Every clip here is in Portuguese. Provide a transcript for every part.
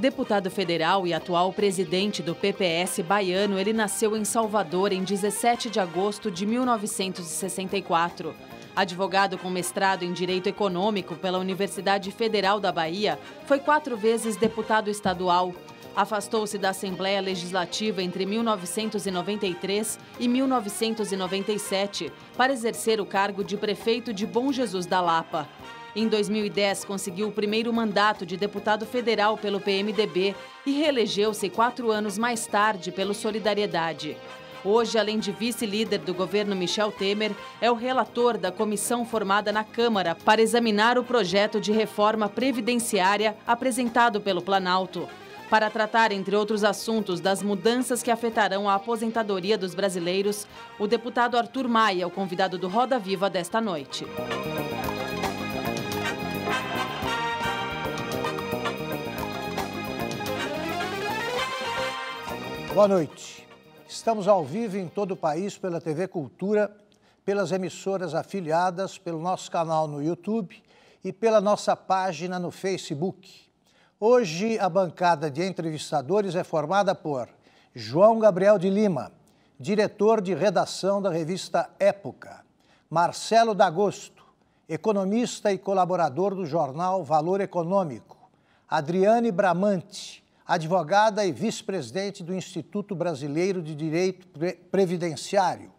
Deputado federal e atual presidente do PPS baiano, ele nasceu em Salvador em 17 de agosto de 1964. Advogado com mestrado em Direito Econômico pela Universidade Federal da Bahia, foi quatro vezes deputado estadual. Afastou-se da Assembleia Legislativa entre 1993 e 1997 para exercer o cargo de prefeito de Bom Jesus da Lapa. Em 2010, conseguiu o primeiro mandato de deputado federal pelo PMDB e reelegeu-se quatro anos mais tarde pelo Solidariedade. Hoje, além de vice-líder do governo Michel Temer, é o relator da comissão formada na Câmara para examinar o projeto de reforma previdenciária apresentado pelo Planalto. Para tratar, entre outros assuntos, das mudanças que afetarão a aposentadoria dos brasileiros, o deputado Arthur Maia é o convidado do Roda Viva desta noite. Boa noite. Estamos ao vivo em todo o país pela TV Cultura, pelas emissoras afiliadas, pelo nosso canal no YouTube e pela nossa página no Facebook. Hoje, a bancada de entrevistadores é formada por João Gabriel de Lima, diretor de redação da revista Época, Marcelo D'Agosto, economista e colaborador do jornal Valor Econômico, Adriane Bramante, advogada e vice-presidente do Instituto Brasileiro de Direito Previdenciário.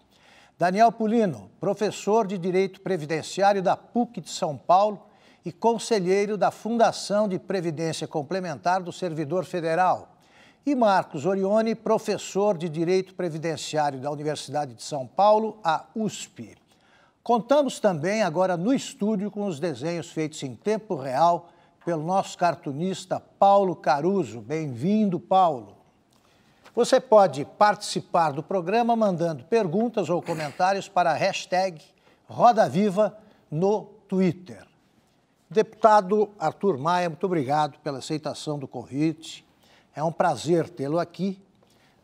Daniel Pulino, professor de Direito Previdenciário da PUC de São Paulo e conselheiro da Fundação de Previdência Complementar do Servidor Federal. E Marcos Orione, professor de Direito Previdenciário da Universidade de São Paulo, a USP. Contamos também agora no estúdio com os desenhos feitos em tempo real pelo nosso cartunista Paulo Caruso. Bem-vindo, Paulo. Você pode participar do programa mandando perguntas ou comentários para a hashtag Roda Viva no Twitter. Deputado Arthur Maia, muito obrigado pela aceitação do convite. É um prazer tê-lo aqui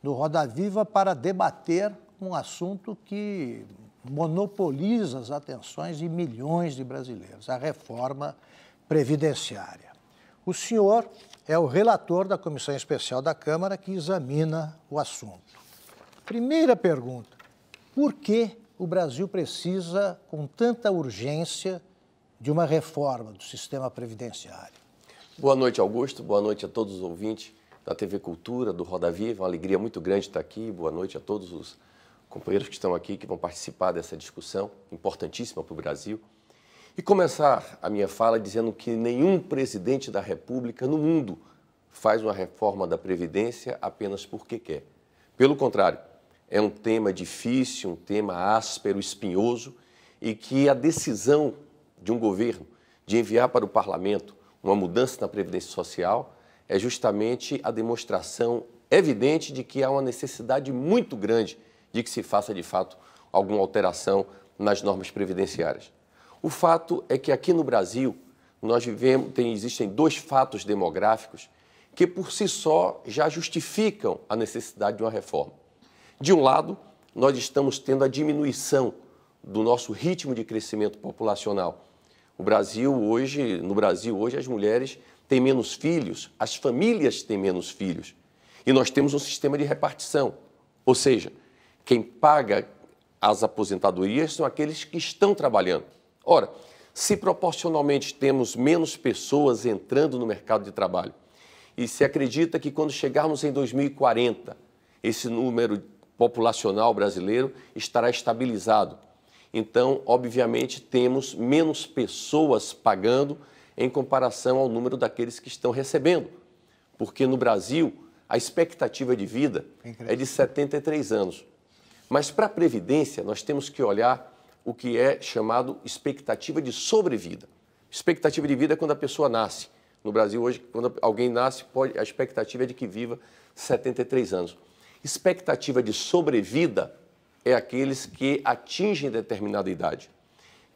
no Roda Viva para debater um assunto que monopoliza as atenções de milhões de brasileiros, a reforma previdenciária. O senhor é o relator da comissão especial da Câmara que examina o assunto. Primeira pergunta: por que o Brasil precisa, com tanta urgência, de uma reforma do sistema previdenciário? Boa noite, Augusto. Boa noite a todos os ouvintes da TV Cultura, do Roda Viva. Uma alegria muito grande estar aqui. Boa noite a todos os companheiros que estão aqui, que vão participar dessa discussão importantíssima para o Brasil. E começar a minha fala dizendo que nenhum presidente da República no mundo faz uma reforma da Previdência apenas porque quer. Pelo contrário, é um tema difícil, um tema áspero, espinhoso e que a decisão de um governo de enviar para o parlamento uma mudança na Previdência Social é justamente a demonstração evidente de que há uma necessidade muito grande de que se faça de fato alguma alteração nas normas previdenciárias. O fato é que aqui no Brasil nós vivemos, tem, existem dois fatos demográficos que por si só já justificam a necessidade de uma reforma. De um lado, nós estamos tendo a diminuição do nosso ritmo de crescimento populacional. O Brasil hoje, no Brasil hoje, as mulheres têm menos filhos, as famílias têm menos filhos. E nós temos um sistema de repartição, ou seja, quem paga as aposentadorias são aqueles que estão trabalhando. Ora, se proporcionalmente temos menos pessoas entrando no mercado de trabalho e se acredita que quando chegarmos em 2040, esse número populacional brasileiro estará estabilizado. Então, obviamente, temos menos pessoas pagando em comparação ao número daqueles que estão recebendo. Porque no Brasil, a expectativa de vida é, é de 73 anos. Mas para a Previdência, nós temos que olhar o que é chamado expectativa de sobrevida. Expectativa de vida é quando a pessoa nasce. No Brasil, hoje, quando alguém nasce, pode, a expectativa é de que viva 73 anos. Expectativa de sobrevida é aqueles que atingem determinada idade.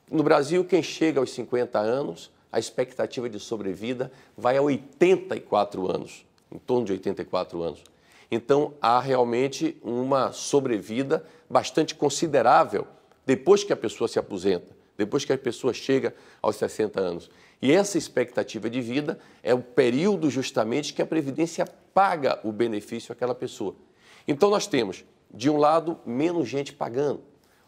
No Brasil, quem chega aos 50 anos, a expectativa de sobrevida vai a 84 anos, em torno de 84 anos. Então, há realmente uma sobrevida bastante considerável depois que a pessoa se aposenta, depois que a pessoa chega aos 60 anos. E essa expectativa de vida é o período justamente que a Previdência paga o benefício àquela pessoa. Então nós temos, de um lado, menos gente pagando,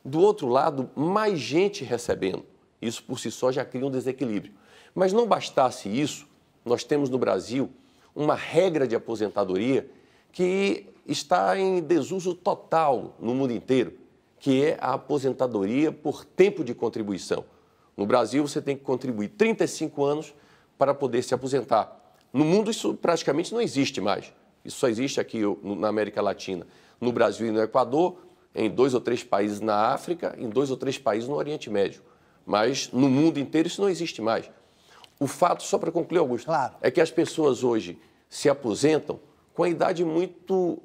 do outro lado, mais gente recebendo. Isso por si só já cria um desequilíbrio. Mas não bastasse isso, nós temos no Brasil uma regra de aposentadoria que está em desuso total no mundo inteiro que é a aposentadoria por tempo de contribuição. No Brasil, você tem que contribuir 35 anos para poder se aposentar. No mundo, isso praticamente não existe mais. Isso só existe aqui na América Latina. No Brasil e no Equador, em dois ou três países na África, em dois ou três países no Oriente Médio. Mas no mundo inteiro isso não existe mais. O fato, só para concluir, Augusto, claro. é que as pessoas hoje se aposentam com a idade muito,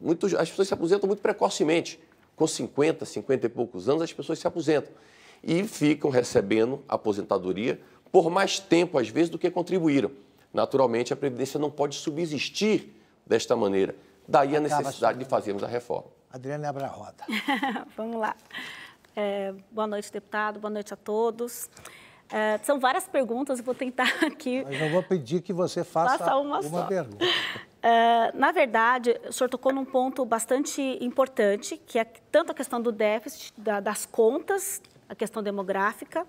muito. As pessoas se aposentam muito precocemente com 50, 50 e poucos anos, as pessoas se aposentam e ficam recebendo aposentadoria por mais tempo, às vezes, do que contribuíram. Naturalmente, a Previdência não pode subsistir desta maneira. Daí a necessidade de fazermos a reforma. Adriana, abre a roda. Vamos lá. É, boa noite, deputado. Boa noite a todos. É, são várias perguntas, eu vou tentar aqui. Mas eu vou pedir que você faça, faça uma, uma pergunta. Ah, na verdade, o senhor tocou num ponto bastante importante, que é tanto a questão do déficit, da, das contas, a questão demográfica,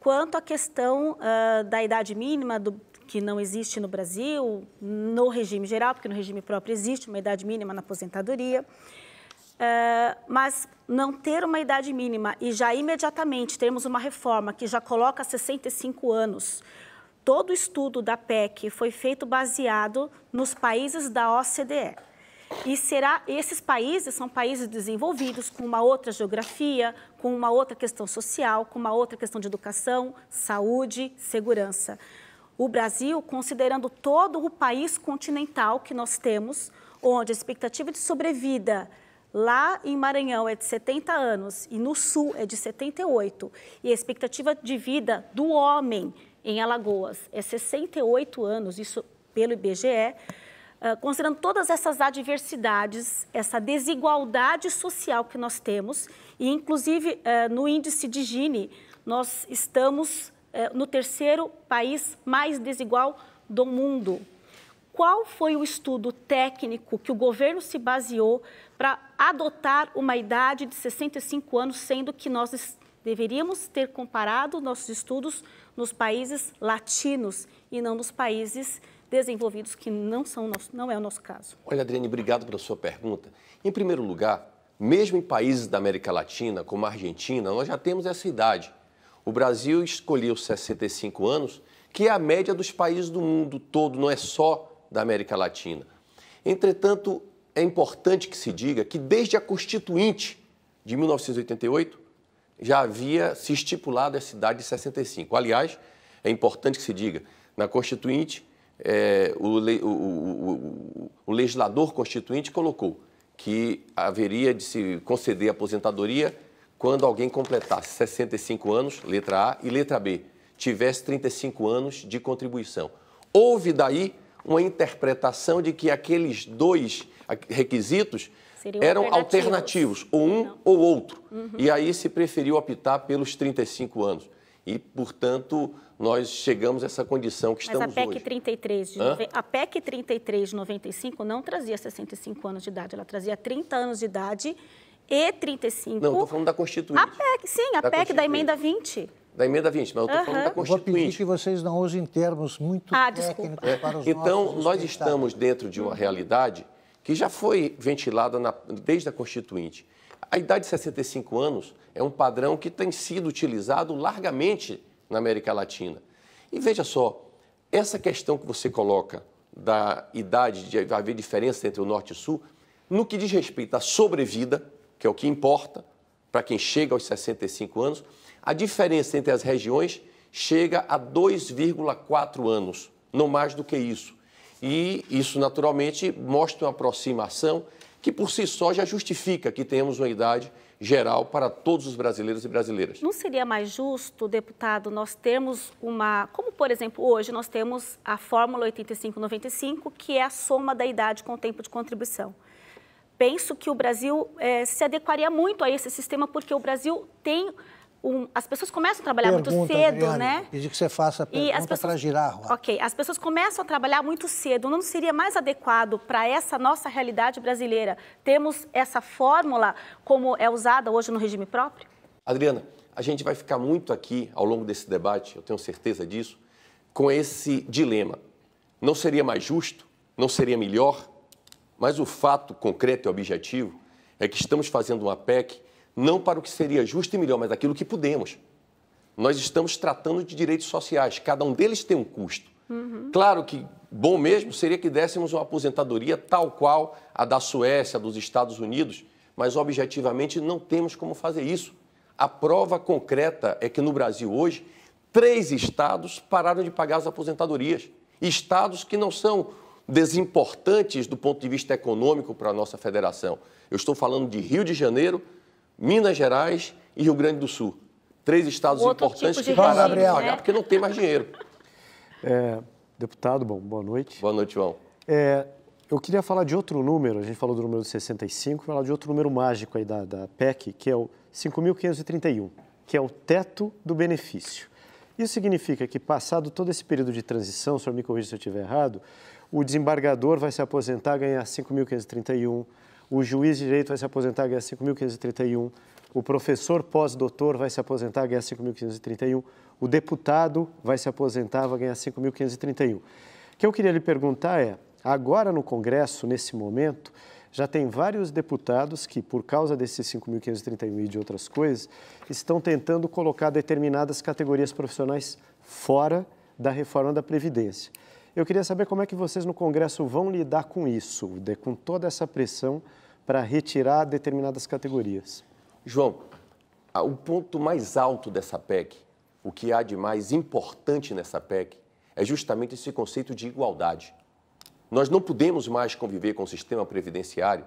quanto a questão uh, da idade mínima, do, que não existe no Brasil, no regime geral, porque no regime próprio existe uma idade mínima na aposentadoria. Uh, mas não ter uma idade mínima e já imediatamente termos uma reforma que já coloca 65 anos todo o estudo da PEC foi feito baseado nos países da OCDE. E será esses países são países desenvolvidos com uma outra geografia, com uma outra questão social, com uma outra questão de educação, saúde, segurança. O Brasil, considerando todo o país continental que nós temos, onde a expectativa de sobrevida lá em Maranhão é de 70 anos e no sul é de 78, e a expectativa de vida do homem em Alagoas é 68 anos, isso pelo IBGE, eh, considerando todas essas adversidades, essa desigualdade social que nós temos, e inclusive eh, no índice de Gini, nós estamos eh, no terceiro país mais desigual do mundo. Qual foi o estudo técnico que o governo se baseou para adotar uma idade de 65 anos, sendo que nós Deveríamos ter comparado nossos estudos nos países latinos e não nos países desenvolvidos, que não, são nosso, não é o nosso caso. Olha, Adriane, obrigado pela sua pergunta. Em primeiro lugar, mesmo em países da América Latina, como a Argentina, nós já temos essa idade. O Brasil escolheu 65 anos, que é a média dos países do mundo todo, não é só da América Latina. Entretanto, é importante que se diga que desde a Constituinte de 1988, já havia se estipulado a cidade de 65. Aliás, é importante que se diga, na Constituinte, é, o, o, o, o, legislador constituinte colocou que haveria de se conceder aposentadoria quando alguém completasse 65 anos, letra A, e letra B, tivesse 35 anos de contribuição. Houve daí uma interpretação de que aqueles dois requisitos Seriam eram alternativos, alternativos ou um Não. ou outro. Uhum. E aí se preferiu optar pelos 35 anos. E, portanto, nós chegamos a essa condição que Mas estamos a PEC hoje. 33 de nove... A PEC 33 de 95 não trazia 65 anos de idade, ela trazia 30 anos de idade e 35. Não, estou falando da Constituição. A PEC, sim, a da PEC da Emenda 20. Da Emenda 20, mas eu estou uhum. falando da Constituinte. Eu vou pedir que vocês não usem termos muito ah, técnicos é. para os Então, nós estamos dentro de uma realidade que já foi ventilada na, desde a Constituinte. A idade de 65 anos é um padrão que tem sido utilizado largamente na América Latina. E veja só, essa questão que você coloca da idade, de haver diferença entre o norte e o sul, no que diz respeito à sobrevida, que é o que importa para quem chega aos 65 anos, a diferença entre as regiões chega a 2,4 anos, não mais do que isso. E isso, naturalmente, mostra uma aproximação que, por si só, já justifica que tenhamos uma idade geral para todos os brasileiros e brasileiras. Não seria mais justo, deputado, nós termos uma. Como, por exemplo, hoje nós temos a Fórmula 85-95, que é a soma da idade com o tempo de contribuição. Penso que o Brasil eh, se adequaria muito a esse sistema, porque o Brasil tem um, as pessoas começam a trabalhar Pergunta, muito cedo, né? Pedi que você faça a pergunta para girar a Ok, as pessoas começam a trabalhar muito cedo. Não seria mais adequado para essa nossa realidade brasileira termos essa fórmula como é usada hoje no regime próprio? Adriana, a gente vai ficar muito aqui ao longo desse debate, eu tenho certeza disso, com esse dilema. Não seria mais justo? Não seria melhor? Mas o fato concreto e objetivo é que estamos fazendo uma PEC não para o que seria justo e melhor, mas aquilo que podemos. Nós estamos tratando de direitos sociais, cada um deles tem um custo. Uhum. Claro que bom mesmo seria que dessemos uma aposentadoria tal qual a da Suécia, dos Estados Unidos, mas objetivamente não temos como fazer isso. A prova concreta é que no Brasil hoje, três estados pararam de pagar as aposentadorias. Estados que não são desimportantes do ponto de vista econômico para a nossa federação. Eu estou falando de Rio de Janeiro, Minas Gerais e Rio Grande do Sul. Três estados Outro tipo importantes tipo que pararam Gabriel, pagar, né? porque não tem mais dinheiro. É, deputado, bom, boa noite. Boa noite, João. É, eu queria falar de outro número, a gente falou do número de 65, falar de outro número mágico aí da, da PEC, que é o 5.531, que é o teto do benefício. Isso significa que, passado todo esse período de transição, o senhor me corrija se eu estiver errado, o desembargador vai se aposentar, ganhar 5.531, o juiz de direito vai se aposentar ganha 5.531, o professor pós-doutor vai se aposentar ganha 5.531, o deputado vai se aposentar vai ganhar 5.531. O que eu queria lhe perguntar é, agora no Congresso, nesse momento, já tem vários deputados que, por causa desses 5.531 e de outras coisas, estão tentando colocar determinadas categorias profissionais fora da reforma da Previdência. Eu queria saber como é que vocês no Congresso vão lidar com isso, com toda essa pressão para retirar determinadas categorias. João, o ponto mais alto dessa PEC, o que há de mais importante nessa PEC, é justamente esse conceito de igualdade. Nós não podemos mais conviver com o um sistema previdenciário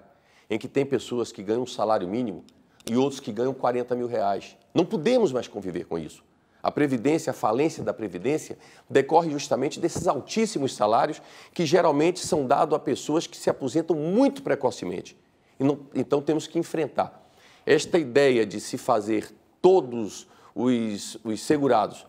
em que tem pessoas que ganham um salário mínimo e outros que ganham 40 mil reais. Não podemos mais conviver com isso. A previdência, a falência da previdência, decorre justamente desses altíssimos salários que geralmente são dados a pessoas que se aposentam muito precocemente. Não, então temos que enfrentar. Esta ideia de se fazer todos os, os segurados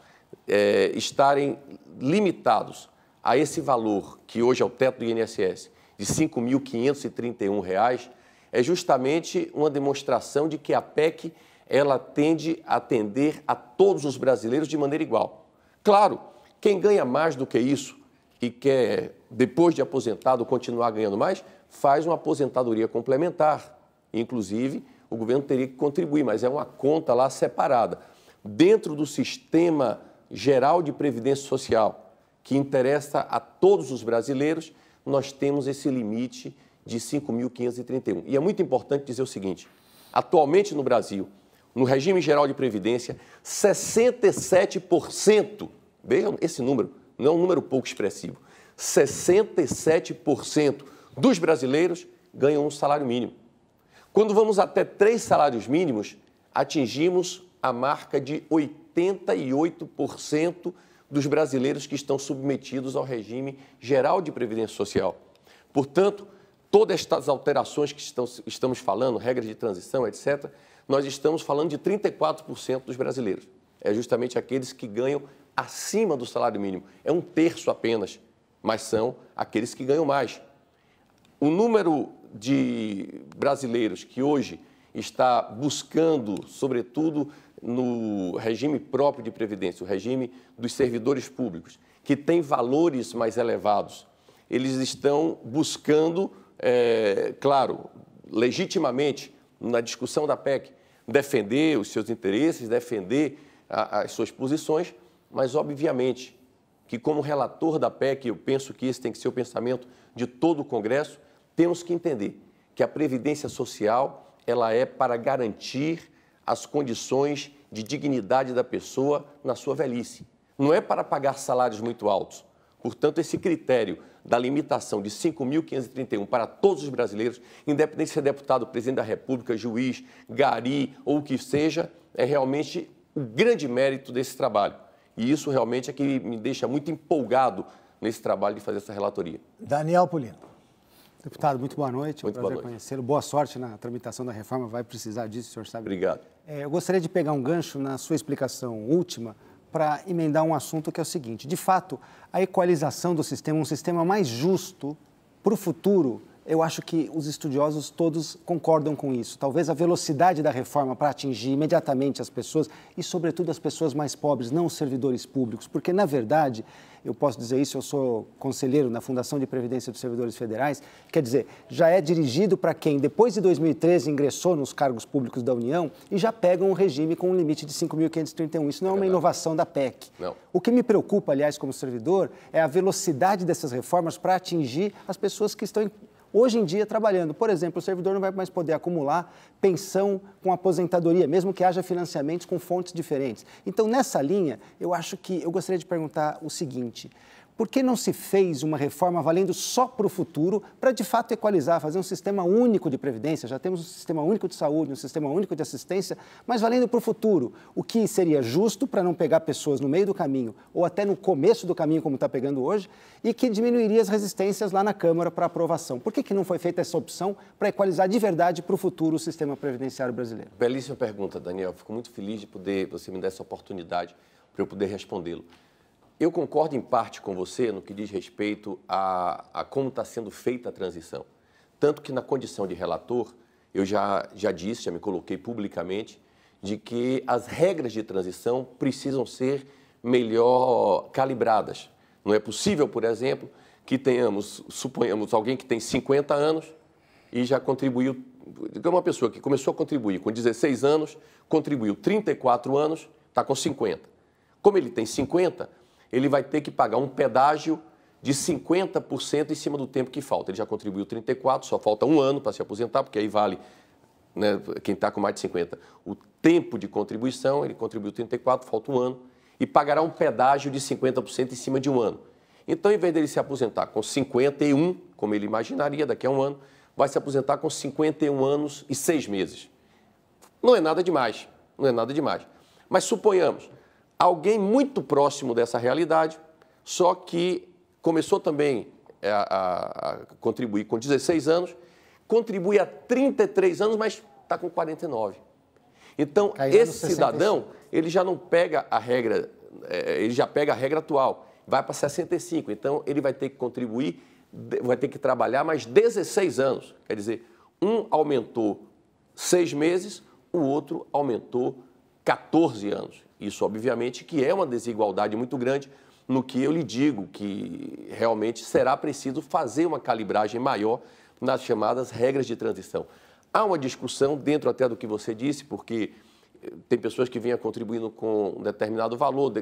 é, estarem limitados a esse valor, que hoje é o teto do INSS, de R$ 5.531, é justamente uma demonstração de que a PEC ela tende a atender a todos os brasileiros de maneira igual. Claro, quem ganha mais do que isso e quer, depois de aposentado, continuar ganhando mais, faz uma aposentadoria complementar. Inclusive, o governo teria que contribuir, mas é uma conta lá separada. Dentro do sistema geral de previdência social, que interessa a todos os brasileiros, nós temos esse limite de 5.531. E é muito importante dizer o seguinte: atualmente no Brasil, no regime geral de previdência, 67%, vejam esse número, não é um número pouco expressivo, 67% dos brasileiros ganham um salário mínimo. Quando vamos até três salários mínimos, atingimos a marca de 88% dos brasileiros que estão submetidos ao regime geral de previdência social. Portanto, todas estas alterações que estamos falando, regras de transição, etc., nós estamos falando de 34% dos brasileiros. É justamente aqueles que ganham acima do salário mínimo. É um terço apenas, mas são aqueles que ganham mais. O número de brasileiros que hoje está buscando, sobretudo no regime próprio de previdência, o regime dos servidores públicos, que tem valores mais elevados, eles estão buscando, é, claro, legitimamente, na discussão da PEC, defender os seus interesses, defender a, as suas posições, mas, obviamente, que como relator da PEC, eu penso que esse tem que ser o pensamento de todo o Congresso, temos que entender que a previdência social, ela é para garantir as condições de dignidade da pessoa na sua velhice. Não é para pagar salários muito altos. Portanto, esse critério da limitação de 5.531 para todos os brasileiros, independente se é deputado, presidente da República, juiz, gari ou o que seja, é realmente o um grande mérito desse trabalho. E isso realmente é que me deixa muito empolgado nesse trabalho de fazer essa relatoria. Daniel Polino. Deputado, muito boa noite. Muito é um prazer conhecê-lo. Boa sorte na tramitação da reforma, vai precisar disso, o senhor sabe. Obrigado. É, eu gostaria de pegar um gancho na sua explicação última para emendar um assunto que é o seguinte: de fato, a equalização do sistema, um sistema mais justo para o futuro, eu acho que os estudiosos todos concordam com isso. Talvez a velocidade da reforma para atingir imediatamente as pessoas e, sobretudo, as pessoas mais pobres, não os servidores públicos, porque, na verdade, eu posso dizer isso, eu sou conselheiro na Fundação de Previdência dos Servidores Federais, quer dizer, já é dirigido para quem, depois de 2013, ingressou nos cargos públicos da União e já pega um regime com um limite de 5.531. Isso não é, é uma inovação da PEC. Não. O que me preocupa, aliás, como servidor, é a velocidade dessas reformas para atingir as pessoas que estão em hoje em dia trabalhando. Por exemplo, o servidor não vai mais poder acumular pensão com aposentadoria, mesmo que haja financiamentos com fontes diferentes. Então, nessa linha, eu acho que eu gostaria de perguntar o seguinte: por que não se fez uma reforma valendo só para o futuro, para de fato equalizar, fazer um sistema único de previdência? Já temos um sistema único de saúde, um sistema único de assistência, mas valendo para o futuro, o que seria justo para não pegar pessoas no meio do caminho ou até no começo do caminho, como está pegando hoje, e que diminuiria as resistências lá na Câmara para aprovação. Por que, que não foi feita essa opção para equalizar de verdade para o futuro o sistema previdenciário brasileiro? Belíssima pergunta, Daniel. Fico muito feliz de poder você me dar essa oportunidade para eu poder respondê-lo. Eu concordo em parte com você no que diz respeito a, a como está sendo feita a transição. Tanto que, na condição de relator, eu já, já disse, já me coloquei publicamente, de que as regras de transição precisam ser melhor calibradas. Não é possível, por exemplo, que tenhamos, suponhamos, alguém que tem 50 anos e já contribuiu, digamos, uma pessoa que começou a contribuir com 16 anos, contribuiu 34 anos, está com 50. Como ele tem 50, ele vai ter que pagar um pedágio de 50% em cima do tempo que falta. Ele já contribuiu 34, só falta um ano para se aposentar, porque aí vale né, quem está com mais de 50. O tempo de contribuição, ele contribuiu 34, falta um ano, e pagará um pedágio de 50% em cima de um ano. Então, em vez dele se aposentar com 51, como ele imaginaria daqui a um ano, vai se aposentar com 51 anos e seis meses. Não é nada demais, não é nada demais. Mas suponhamos alguém muito próximo dessa realidade, só que começou também é, a, a, a contribuir com 16 anos, contribui há 33 anos, mas está com 49. Então, Caiu esse cidadão, ele já não pega a regra, é, é, ele já pega a regra atual, vai para 65. Então, ele vai ter que contribuir, vai ter que trabalhar mais 16 anos. Quer dizer, um aumentou seis meses, o outro aumentou 14 anos. Isso, obviamente, que é uma desigualdade muito grande, no que eu lhe digo que realmente será preciso fazer uma calibragem maior nas chamadas regras de transição. Há uma discussão dentro até do que você disse, porque eh, tem pessoas que vinham contribuindo com um determinado valor,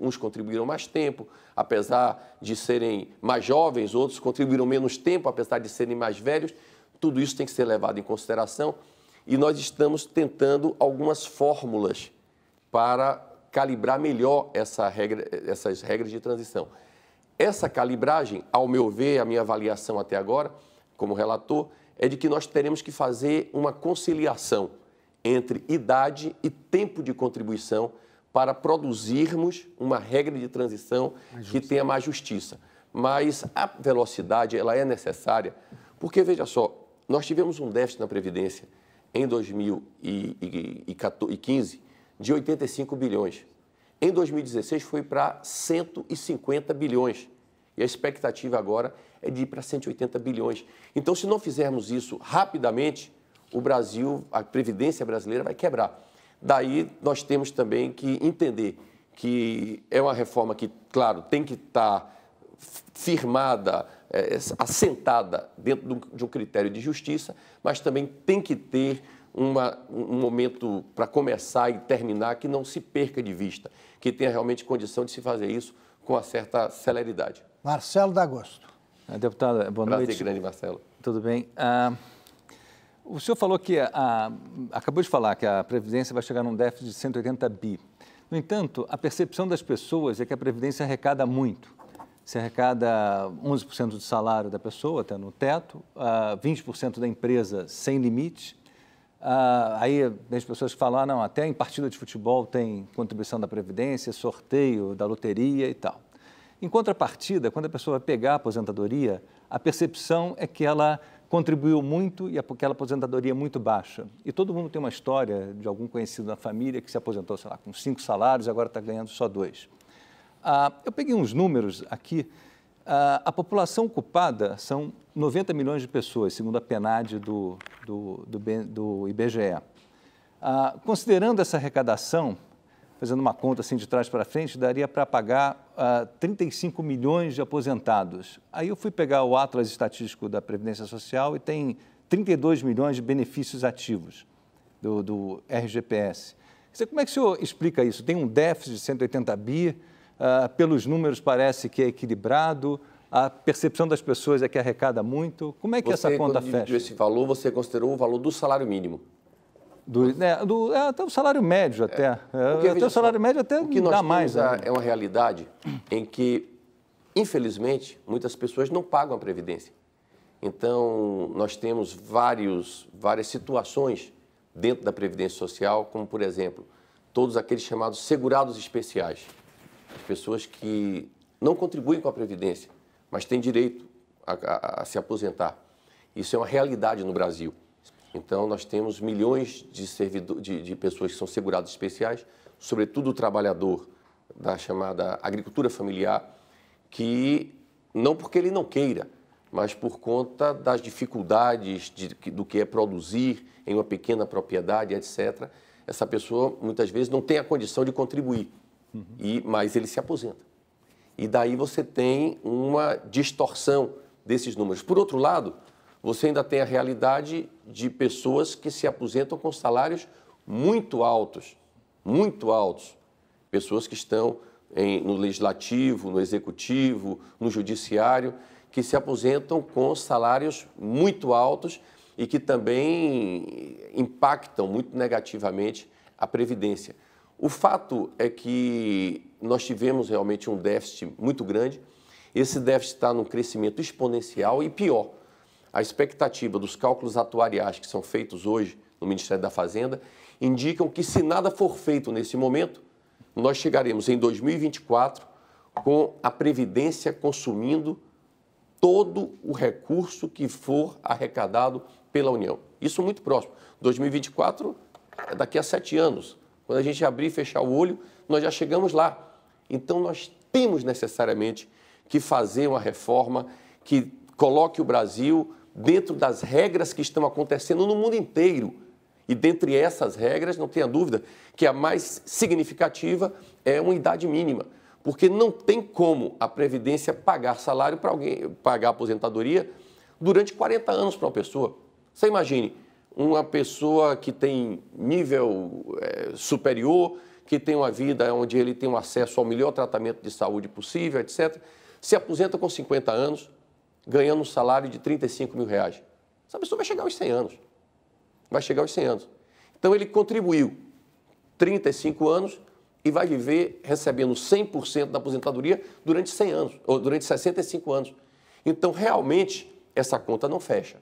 uns contribuíram mais tempo, apesar de serem mais jovens, outros contribuíram menos tempo, apesar de serem mais velhos. Tudo isso tem que ser levado em consideração e nós estamos tentando algumas fórmulas para calibrar melhor essa regra, essas regras de transição. Essa calibragem, ao meu ver, a minha avaliação até agora, como relator, é de que nós teremos que fazer uma conciliação entre idade e tempo de contribuição para produzirmos uma regra de transição que tenha mais justiça. Mas a velocidade ela é necessária, porque veja só, nós tivemos um déficit na previdência em 2015 de 85 bilhões. Em 2016 foi para 150 bilhões. E a expectativa agora é de ir para 180 bilhões. Então, se não fizermos isso rapidamente, o Brasil, a previdência brasileira vai quebrar. Daí nós temos também que entender que é uma reforma que, claro, tem que estar tá firmada, eh, assentada dentro de um critério de justiça, mas também tem que ter uma, um momento para começar e terminar que não se perca de vista, que tenha realmente condição de se fazer isso com uma certa celeridade. Marcelo D'Agosto. Ah, deputada, boa Prazer, noite. grande, Marcelo. Tudo bem. Ah, o senhor falou que, a, acabou de falar que a Previdência vai chegar num déficit de 180 bi. No entanto, a percepção das pessoas é que a Previdência arrecada muito. Se arrecada 11% do salário da pessoa, até no teto, 20% ah, da empresa sem limite, ah, aí as pessoas falam, ah, não, até em partida de futebol tem contribuição da Previdência, sorteio da loteria e tal. Em contrapartida, quando a pessoa vai pegar a aposentadoria, a percepção é que ela contribuiu muito e aquela aposentadoria é muito baixa. E todo mundo tem uma história de algum conhecido na família que se aposentou, sei lá, com cinco salários e agora está ganhando só dois. Ah, eu peguei uns números aqui ah, a, população ocupada são 90 milhões de pessoas, segundo a PNAD do, do, do, do IBGE. Ah, considerando essa arrecadação, fazendo uma conta assim de trás para frente, daria para pagar ah, 35 milhões de aposentados. Aí eu fui pegar o Atlas Estatístico da Previdência Social e tem 32 milhões de benefícios ativos do, do RGPS. Como é que o senhor explica isso? Tem um déficit de 180 bi, ah, pelos números parece que é equilibrado, a percepção das pessoas é que arrecada muito. Como é que você, essa conta fecha? Esse valor você considerou o valor do salário mínimo? Do, né, do, é, até o salário médio até. É, porque, é, até o é salário só, médio até o que dá mais. A, é, né? é uma realidade em que, infelizmente, muitas pessoas não pagam a Previdência. Então, nós temos vários, várias situações dentro da Previdência Social, como, por exemplo, todos aqueles chamados segurados especiais as pessoas que não contribuem com a Previdência, mas têm direito a, a, a se aposentar. Isso é uma realidade no Brasil. Então, nós temos milhões de, servidor, de, de pessoas que são segurados especiais, sobretudo o trabalhador da chamada agricultura familiar, que não porque ele não queira, mas por conta das dificuldades de, do que é produzir em uma pequena propriedade, etc. Essa pessoa muitas vezes não tem a condição de contribuir uhum. e mas ele se aposenta. E daí você tem uma distorção desses números. Por outro lado, você ainda tem a realidade de pessoas que se aposentam com salários muito altos, muito altos. Pessoas que estão em, no legislativo, no executivo, no judiciário, que se aposentam com salários muito altos e que também impactam muito negativamente a previdência. O fato é que nós tivemos realmente um déficit muito grande. Esse déficit está num crescimento exponencial e pior. A expectativa dos cálculos atuariais que são feitos hoje no Ministério da Fazenda indicam que, se nada for feito nesse momento, nós chegaremos em 2024 com a Previdência consumindo todo o recurso que for arrecadado pela União. Isso muito próximo. 2024 é daqui a sete anos. Quando a gente abrir e fechar o olho, nós já chegamos lá. Então nós temos necessariamente que fazer uma reforma que coloque o Brasil dentro das regras que estão acontecendo no mundo inteiro. E dentre essas regras, não tenha dúvida que a mais significativa é uma idade mínima, porque não tem como a previdência pagar salário para alguém, pagar aposentadoria durante 40 anos para uma pessoa. Você imagine, uma pessoa que tem nível é, superior, que tem uma vida onde ele tem um acesso ao melhor tratamento de saúde possível, etc., se aposenta com 50 anos, ganhando um salário de 35 mil reais. Essa pessoa vai chegar aos 100 anos. Vai chegar aos 100 anos. Então, ele contribuiu 35 anos e vai viver recebendo 100% da aposentadoria durante 100 anos, ou durante 65 anos. Então, realmente, essa conta não fecha.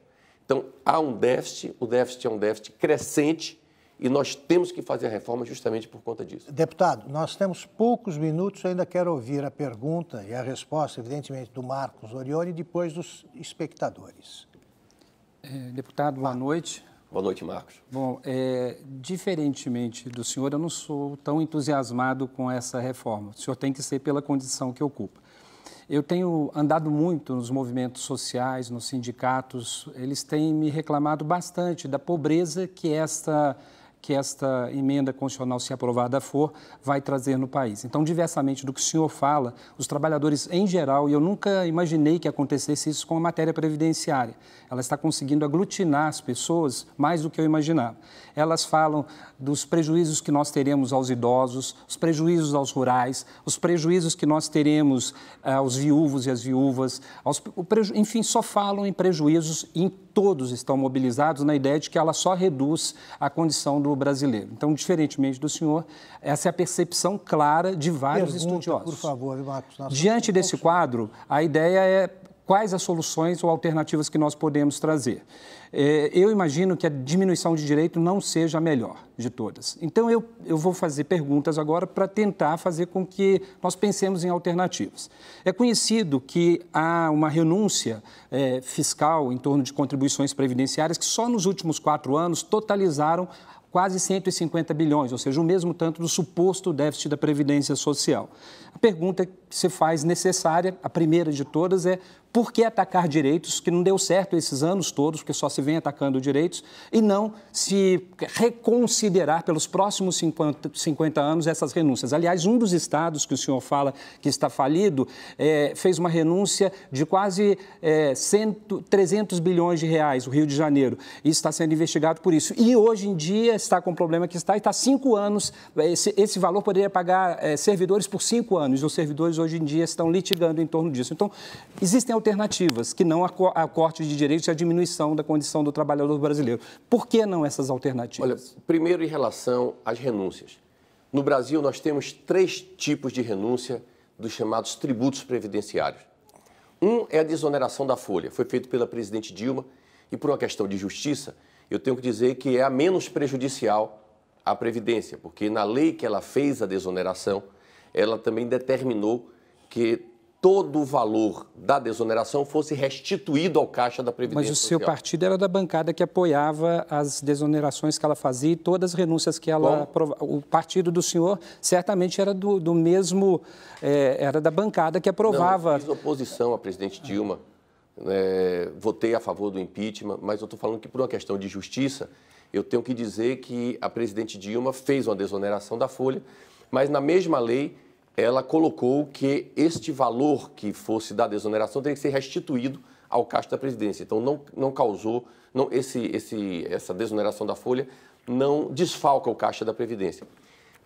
Então, há um déficit, o déficit é um déficit crescente e nós temos que fazer a reforma justamente por conta disso. Deputado, nós temos poucos minutos, ainda quero ouvir a pergunta e a resposta, evidentemente, do Marcos Orione e depois dos espectadores. É, deputado, boa ah. noite. Boa noite, Marcos. Bom, é, diferentemente do senhor, eu não sou tão entusiasmado com essa reforma. O senhor tem que ser pela condição que ocupa. Eu tenho andado muito nos movimentos sociais, nos sindicatos, eles têm me reclamado bastante da pobreza que esta que esta emenda constitucional, se aprovada for, vai trazer no país. Então, diversamente do que o senhor fala, os trabalhadores em geral, e eu nunca imaginei que acontecesse isso com a matéria previdenciária, ela está conseguindo aglutinar as pessoas mais do que eu imaginava. Elas falam dos prejuízos que nós teremos aos idosos, os prejuízos aos rurais, os prejuízos que nós teremos eh, aos viúvos e às viúvas, aos, preju... enfim, só falam em prejuízos em todos estão mobilizados na ideia de que ela só reduz a condição do brasileiro. Então, diferentemente do senhor, essa é a percepção clara de vários Pergunta, estudiosos. Por favor, Marcos. Diante desse quadro, a ideia é quais as soluções ou alternativas que nós podemos trazer. É, eu imagino que a diminuição de direito não seja a melhor de todas. Então, eu, eu vou fazer perguntas agora para tentar fazer com que nós pensemos em alternativas. É conhecido que há uma renúncia é, fiscal em torno de contribuições previdenciárias que só nos últimos quatro anos totalizaram quase 150 bilhões, ou seja, o mesmo tanto do suposto déficit da Previdência Social. A pergunta que se faz necessária, a primeira de todas, é por que atacar direitos que não deu certo esses anos todos, porque só se vem atacando direitos, e não se reconsiderar pelos próximos 50, 50 anos essas renúncias? Aliás, um dos estados que o senhor fala que está falido é, fez uma renúncia de quase é, 100, 300 bilhões de reais, o Rio de Janeiro, e está sendo investigado por isso. E hoje em dia está com o problema que está, e está cinco anos, eh, esse, esse valor poderia pagar é, servidores por cinco anos, e os servidores hoje em dia estão litigando em torno disso. Então, existem alternativas alternativas, que não a, corte de direitos e a diminuição da condição do trabalhador brasileiro. Por que não essas alternativas? Olha, primeiro em relação às renúncias. No Brasil, nós temos três tipos de renúncia dos chamados tributos previdenciários. Um é a desoneração da folha, foi feito pela presidente Dilma e por uma questão de justiça, eu tenho que dizer que é a menos prejudicial à previdência, porque na lei que ela fez a desoneração, ela também determinou que todo o valor da desoneração fosse restituído ao caixa da Previdência Mas o Social. seu partido era da bancada que apoiava as desonerações que ela fazia e todas as renúncias que ela aprovava. O partido do senhor certamente era do, do mesmo, é, era da bancada que aprovava. Não, eu fiz oposição à presidente Dilma, é, votei a favor do impeachment, mas eu estou falando que por uma questão de justiça, eu tenho que dizer que a presidente Dilma fez uma desoneração da Folha, mas na mesma lei ela colocou que este valor que fosse da desoneração teria que ser restituído ao caixa da presidência. Então, não, não causou, não, esse, esse, essa desoneração da folha não desfalca o caixa da Previdência.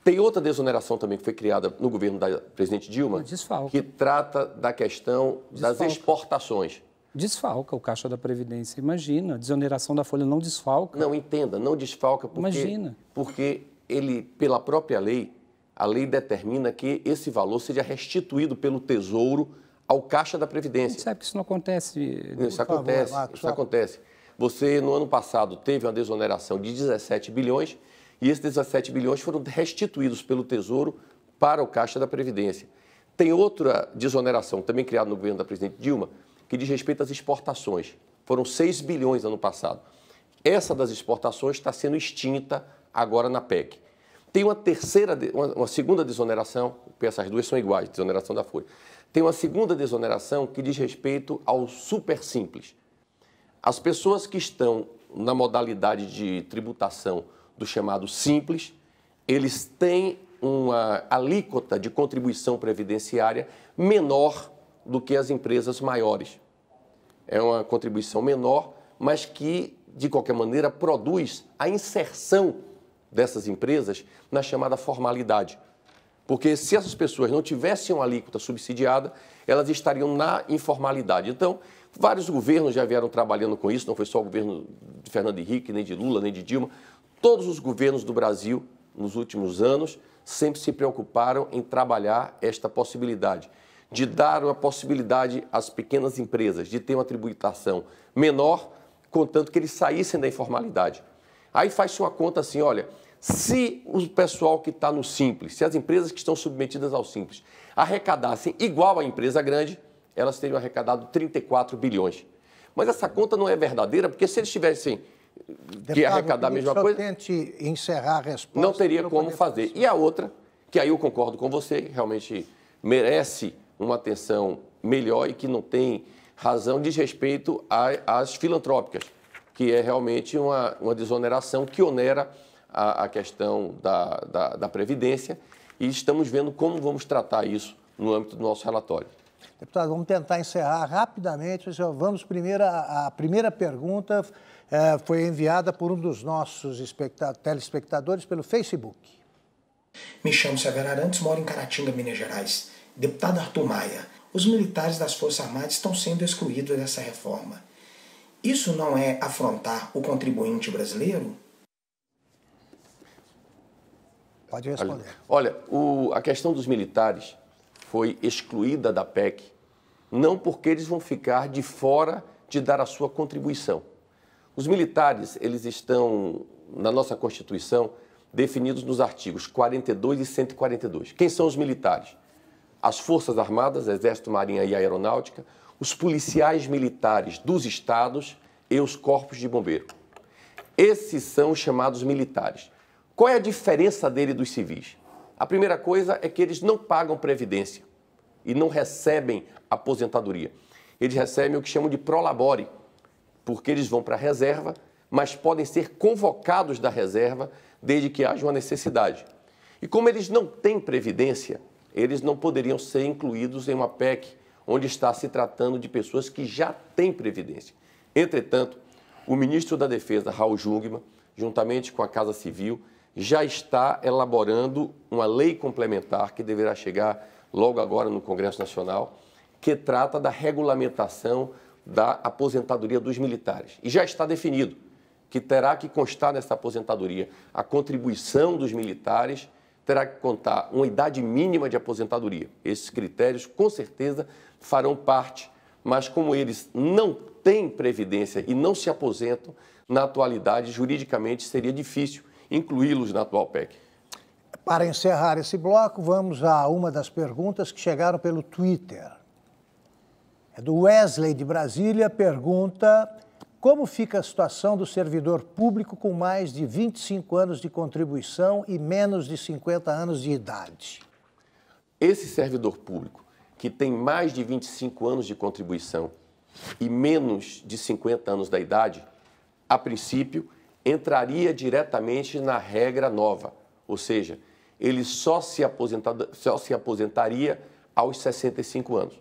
Tem outra desoneração também que foi criada no governo da presidente Dilma, desfalca. que trata da questão desfalca. das exportações. Desfalca o caixa da Previdência, imagina. Desoneração da folha não desfalca. Não, entenda, não desfalca porque, imagina. porque ele, pela própria lei, a lei determina que esse valor seja restituído pelo Tesouro ao Caixa da Previdência. Você sabe que isso não acontece. Não, isso acontece. Favor, isso acontece. Você, no ano passado, teve uma desoneração de 17 bilhões e esses 17 bilhões foram restituídos pelo Tesouro para o Caixa da Previdência. Tem outra desoneração, também criada no governo da presidente Dilma, que diz respeito às exportações. Foram 6 bilhões ano passado. Essa das exportações está sendo extinta agora na PEC. Tem uma terceira, uma segunda desoneração, essas duas são iguais, desoneração da folha. Tem uma segunda desoneração que diz respeito ao super simples. As pessoas que estão na modalidade de tributação do chamado simples, eles têm uma alíquota de contribuição previdenciária menor do que as empresas maiores. É uma contribuição menor, mas que, de qualquer maneira, produz a inserção dessas empresas na chamada formalidade. Porque se essas pessoas não tivessem uma alíquota subsidiada, elas estariam na informalidade. Então, vários governos já vieram trabalhando com isso, não foi só o governo de Fernando Henrique, nem de Lula, nem de Dilma. Todos os governos do Brasil, nos últimos anos, sempre se preocuparam em trabalhar esta possibilidade de dar uma possibilidade às pequenas empresas de ter uma tributação menor, contanto que eles saíssem da informalidade. Aí faz-se uma conta assim, olha, se o pessoal que está no Simples, se as empresas que estão submetidas ao Simples arrecadassem igual a empresa grande, elas teriam arrecadado 34 bilhões. Mas essa conta não é verdadeira, porque se eles tivessem Deputado, que arrecadar a mesma coisa. tente encerrar a resposta. Não teria como fazer. fazer. E a outra, que aí eu concordo com você, realmente merece uma atenção melhor e que não tem razão, diz respeito às filantrópicas que é realmente uma, uma desoneração que onera a, a questão da, da, da Previdência e estamos vendo como vamos tratar isso no âmbito do nosso relatório. Deputado, vamos tentar encerrar rapidamente. Vamos primeiro, a primeira pergunta é, foi enviada por um dos nossos telespectadores pelo Facebook. Me chamo Severo Arantes, moro em Caratinga, Minas Gerais. Deputado Arthur Maia, os militares das Forças Armadas estão sendo excluídos dessa reforma. Isso não é afrontar o contribuinte brasileiro? Pode responder. Olha, o, a questão dos militares foi excluída da PEC, não porque eles vão ficar de fora de dar a sua contribuição. Os militares, eles estão, na nossa Constituição, definidos nos artigos 42 e 142. Quem são os militares? As Forças Armadas, Exército, Marinha e Aeronáutica, os policiais militares dos estados e os corpos de bombeiro. Esses são os chamados militares. Qual é a diferença dele dos civis? A primeira coisa é que eles não pagam previdência e não recebem aposentadoria. Eles recebem o que chamam de prolabore, porque eles vão para a reserva, mas podem ser convocados da reserva desde que haja uma necessidade. E como eles não têm previdência, eles não poderiam ser incluídos em uma PEC onde está se tratando de pessoas que já têm previdência. Entretanto, o ministro da Defesa, Raul Jungmann, juntamente com a Casa Civil, já está elaborando uma lei complementar que deverá chegar logo agora no Congresso Nacional, que trata da regulamentação da aposentadoria dos militares. E já está definido que terá que constar nessa aposentadoria a contribuição dos militares terá que contar uma idade mínima de aposentadoria. Esses critérios, com certeza, farão parte, mas como eles não têm previdência e não se aposentam, na atualidade, juridicamente, seria difícil incluí-los na atual PEC. Para encerrar esse bloco, vamos a uma das perguntas que chegaram pelo Twitter. É do Wesley de Brasília, pergunta como fica a situação do servidor público com mais de 25 anos de contribuição e menos de 50 anos de idade? Esse servidor público que tem mais de 25 anos de contribuição e menos de 50 anos da idade, a princípio, entraria diretamente na regra nova, ou seja, ele só se, só se aposentaria aos 65 anos.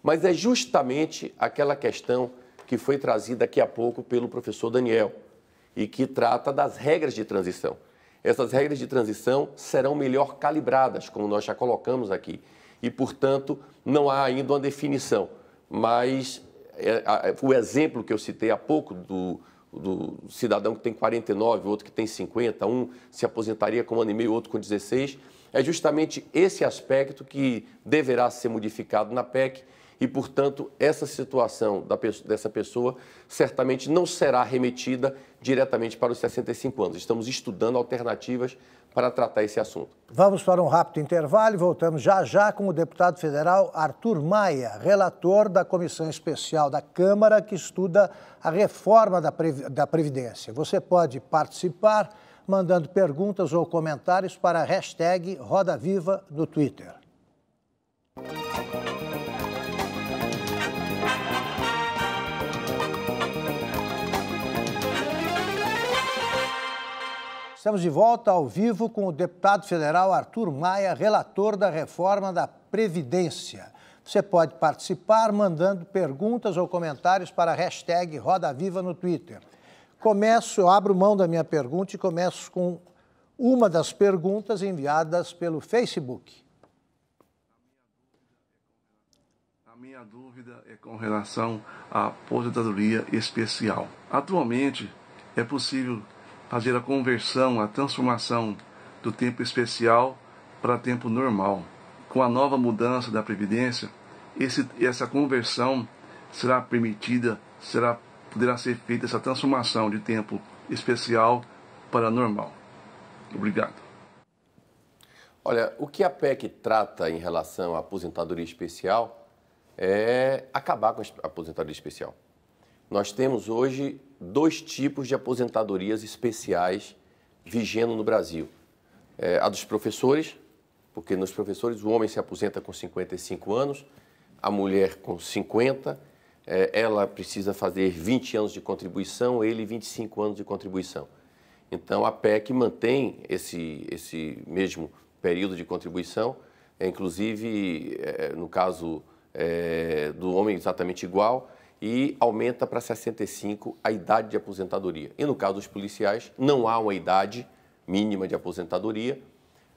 Mas é justamente aquela questão que foi trazida aqui a pouco pelo professor Daniel e que trata das regras de transição. Essas regras de transição serão melhor calibradas, como nós já colocamos aqui e, portanto, não há ainda uma definição. Mas é, é, o exemplo que eu citei há pouco do, do cidadão que tem 49, outro que tem 50, um se aposentaria com um ano e meio, outro com 16, é justamente esse aspecto que deverá ser modificado na PEC e, portanto, essa situação dessa pessoa certamente não será remetida diretamente para os 65 anos. Estamos estudando alternativas para tratar esse assunto. Vamos para um rápido intervalo e voltamos já já com o deputado federal Arthur Maia, relator da Comissão Especial da Câmara que estuda a reforma da, Previ da Previdência. Você pode participar mandando perguntas ou comentários para a hashtag Roda Viva no Twitter. Estamos de volta ao vivo com o deputado federal Arthur Maia, relator da reforma da Previdência. Você pode participar mandando perguntas ou comentários para a hashtag Roda Viva no Twitter. Começo, abro mão da minha pergunta e começo com uma das perguntas enviadas pelo Facebook. A minha dúvida é com relação à aposentadoria especial. Atualmente, é possível fazer a conversão, a transformação do tempo especial para tempo normal. Com a nova mudança da Previdência, esse, essa conversão será permitida, será, poderá ser feita essa transformação de tempo especial para normal. Obrigado. Olha, o que a PEC trata em relação à aposentadoria especial é acabar com a aposentadoria especial. Nós temos hoje dois tipos de aposentadorias especiais vigendo no Brasil. É, a dos professores, porque nos professores o homem se aposenta com 55 anos, a mulher com 50, é, ela precisa fazer 20 anos de contribuição, ele 25 anos de contribuição. Então a PEC mantém esse, esse mesmo período de contribuição, é, inclusive é, no caso é, do homem exatamente igual, e aumenta para 65 a idade de aposentadoria. E no caso dos policiais, não há uma idade mínima de aposentadoria,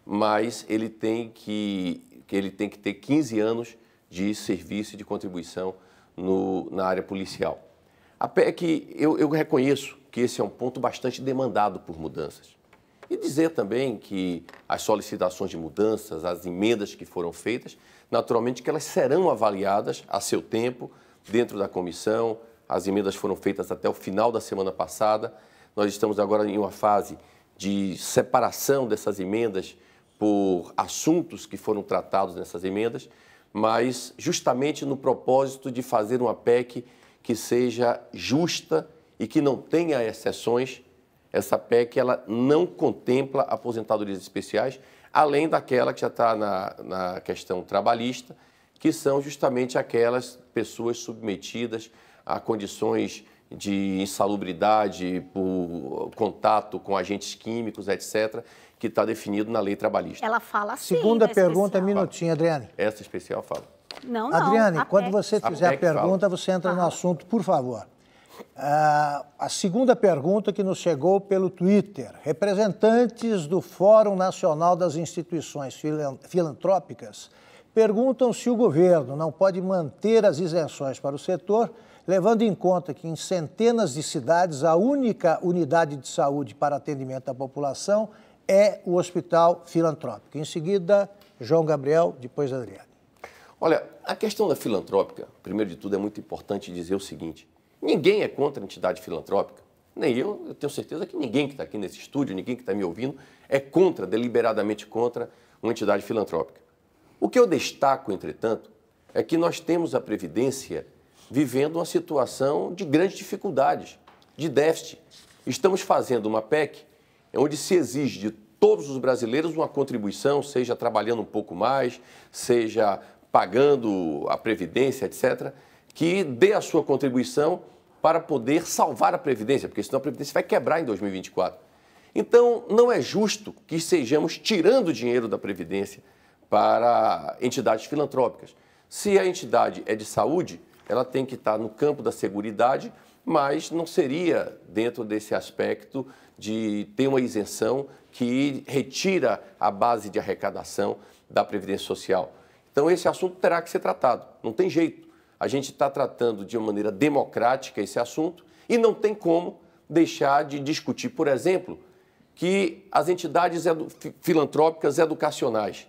mas ele tem que, ele tem que ter 15 anos de serviço e de contribuição no, na área policial. A PEC, eu, eu reconheço que esse é um ponto bastante demandado por mudanças. E dizer também que as solicitações de mudanças, as emendas que foram feitas, naturalmente que elas serão avaliadas a seu tempo, dentro da comissão, as emendas foram feitas até o final da semana passada. Nós estamos agora em uma fase de separação dessas emendas por assuntos que foram tratados nessas emendas, mas justamente no propósito de fazer uma PEC que seja justa e que não tenha exceções. Essa PEC ela não contempla aposentadorias especiais, além daquela que já está na, na questão trabalhista que são justamente aquelas pessoas submetidas a condições de insalubridade por contato com agentes químicos, etc., que está definido na lei trabalhista. Ela fala assim. Segunda né, pergunta, especial. minutinho, Adriane. Essa especial fala. Não, não. Adriane, a quando PEC. você fizer a, a pergunta, fala. você entra no assunto, por favor. Ah, a segunda pergunta que nos chegou pelo Twitter. Representantes do Fórum Nacional das Instituições Filantrópicas perguntam se o governo não pode manter as isenções para o setor, levando em conta que em centenas de cidades a única unidade de saúde para atendimento à população é o Hospital Filantrópico. Em seguida, João Gabriel, depois Adriano. Olha, a questão da filantrópica, primeiro de tudo, é muito importante dizer o seguinte: ninguém é contra a entidade filantrópica. Nem eu, eu tenho certeza que ninguém que está aqui nesse estúdio, ninguém que está me ouvindo, é contra, deliberadamente contra, uma entidade filantrópica. O que eu destaco, entretanto, é que nós temos a Previdência vivendo uma situação de grandes dificuldades, de déficit. Estamos fazendo uma PEC onde se exige de todos os brasileiros uma contribuição, seja trabalhando um pouco mais, seja pagando a Previdência, etc., que dê a sua contribuição para poder salvar a Previdência, porque senão a Previdência vai quebrar em 2024. Então, não é justo que sejamos tirando dinheiro da Previdência para entidades filantrópicas. Se a entidade é de saúde, ela tem que estar no campo da seguridade, mas não seria dentro desse aspecto de ter uma isenção que retira a base de arrecadação da Previdência Social. Então, esse assunto terá que ser tratado, não tem jeito. A gente está tratando de uma maneira democrática esse assunto e não tem como deixar de discutir, por exemplo, que as entidades filantrópicas educacionais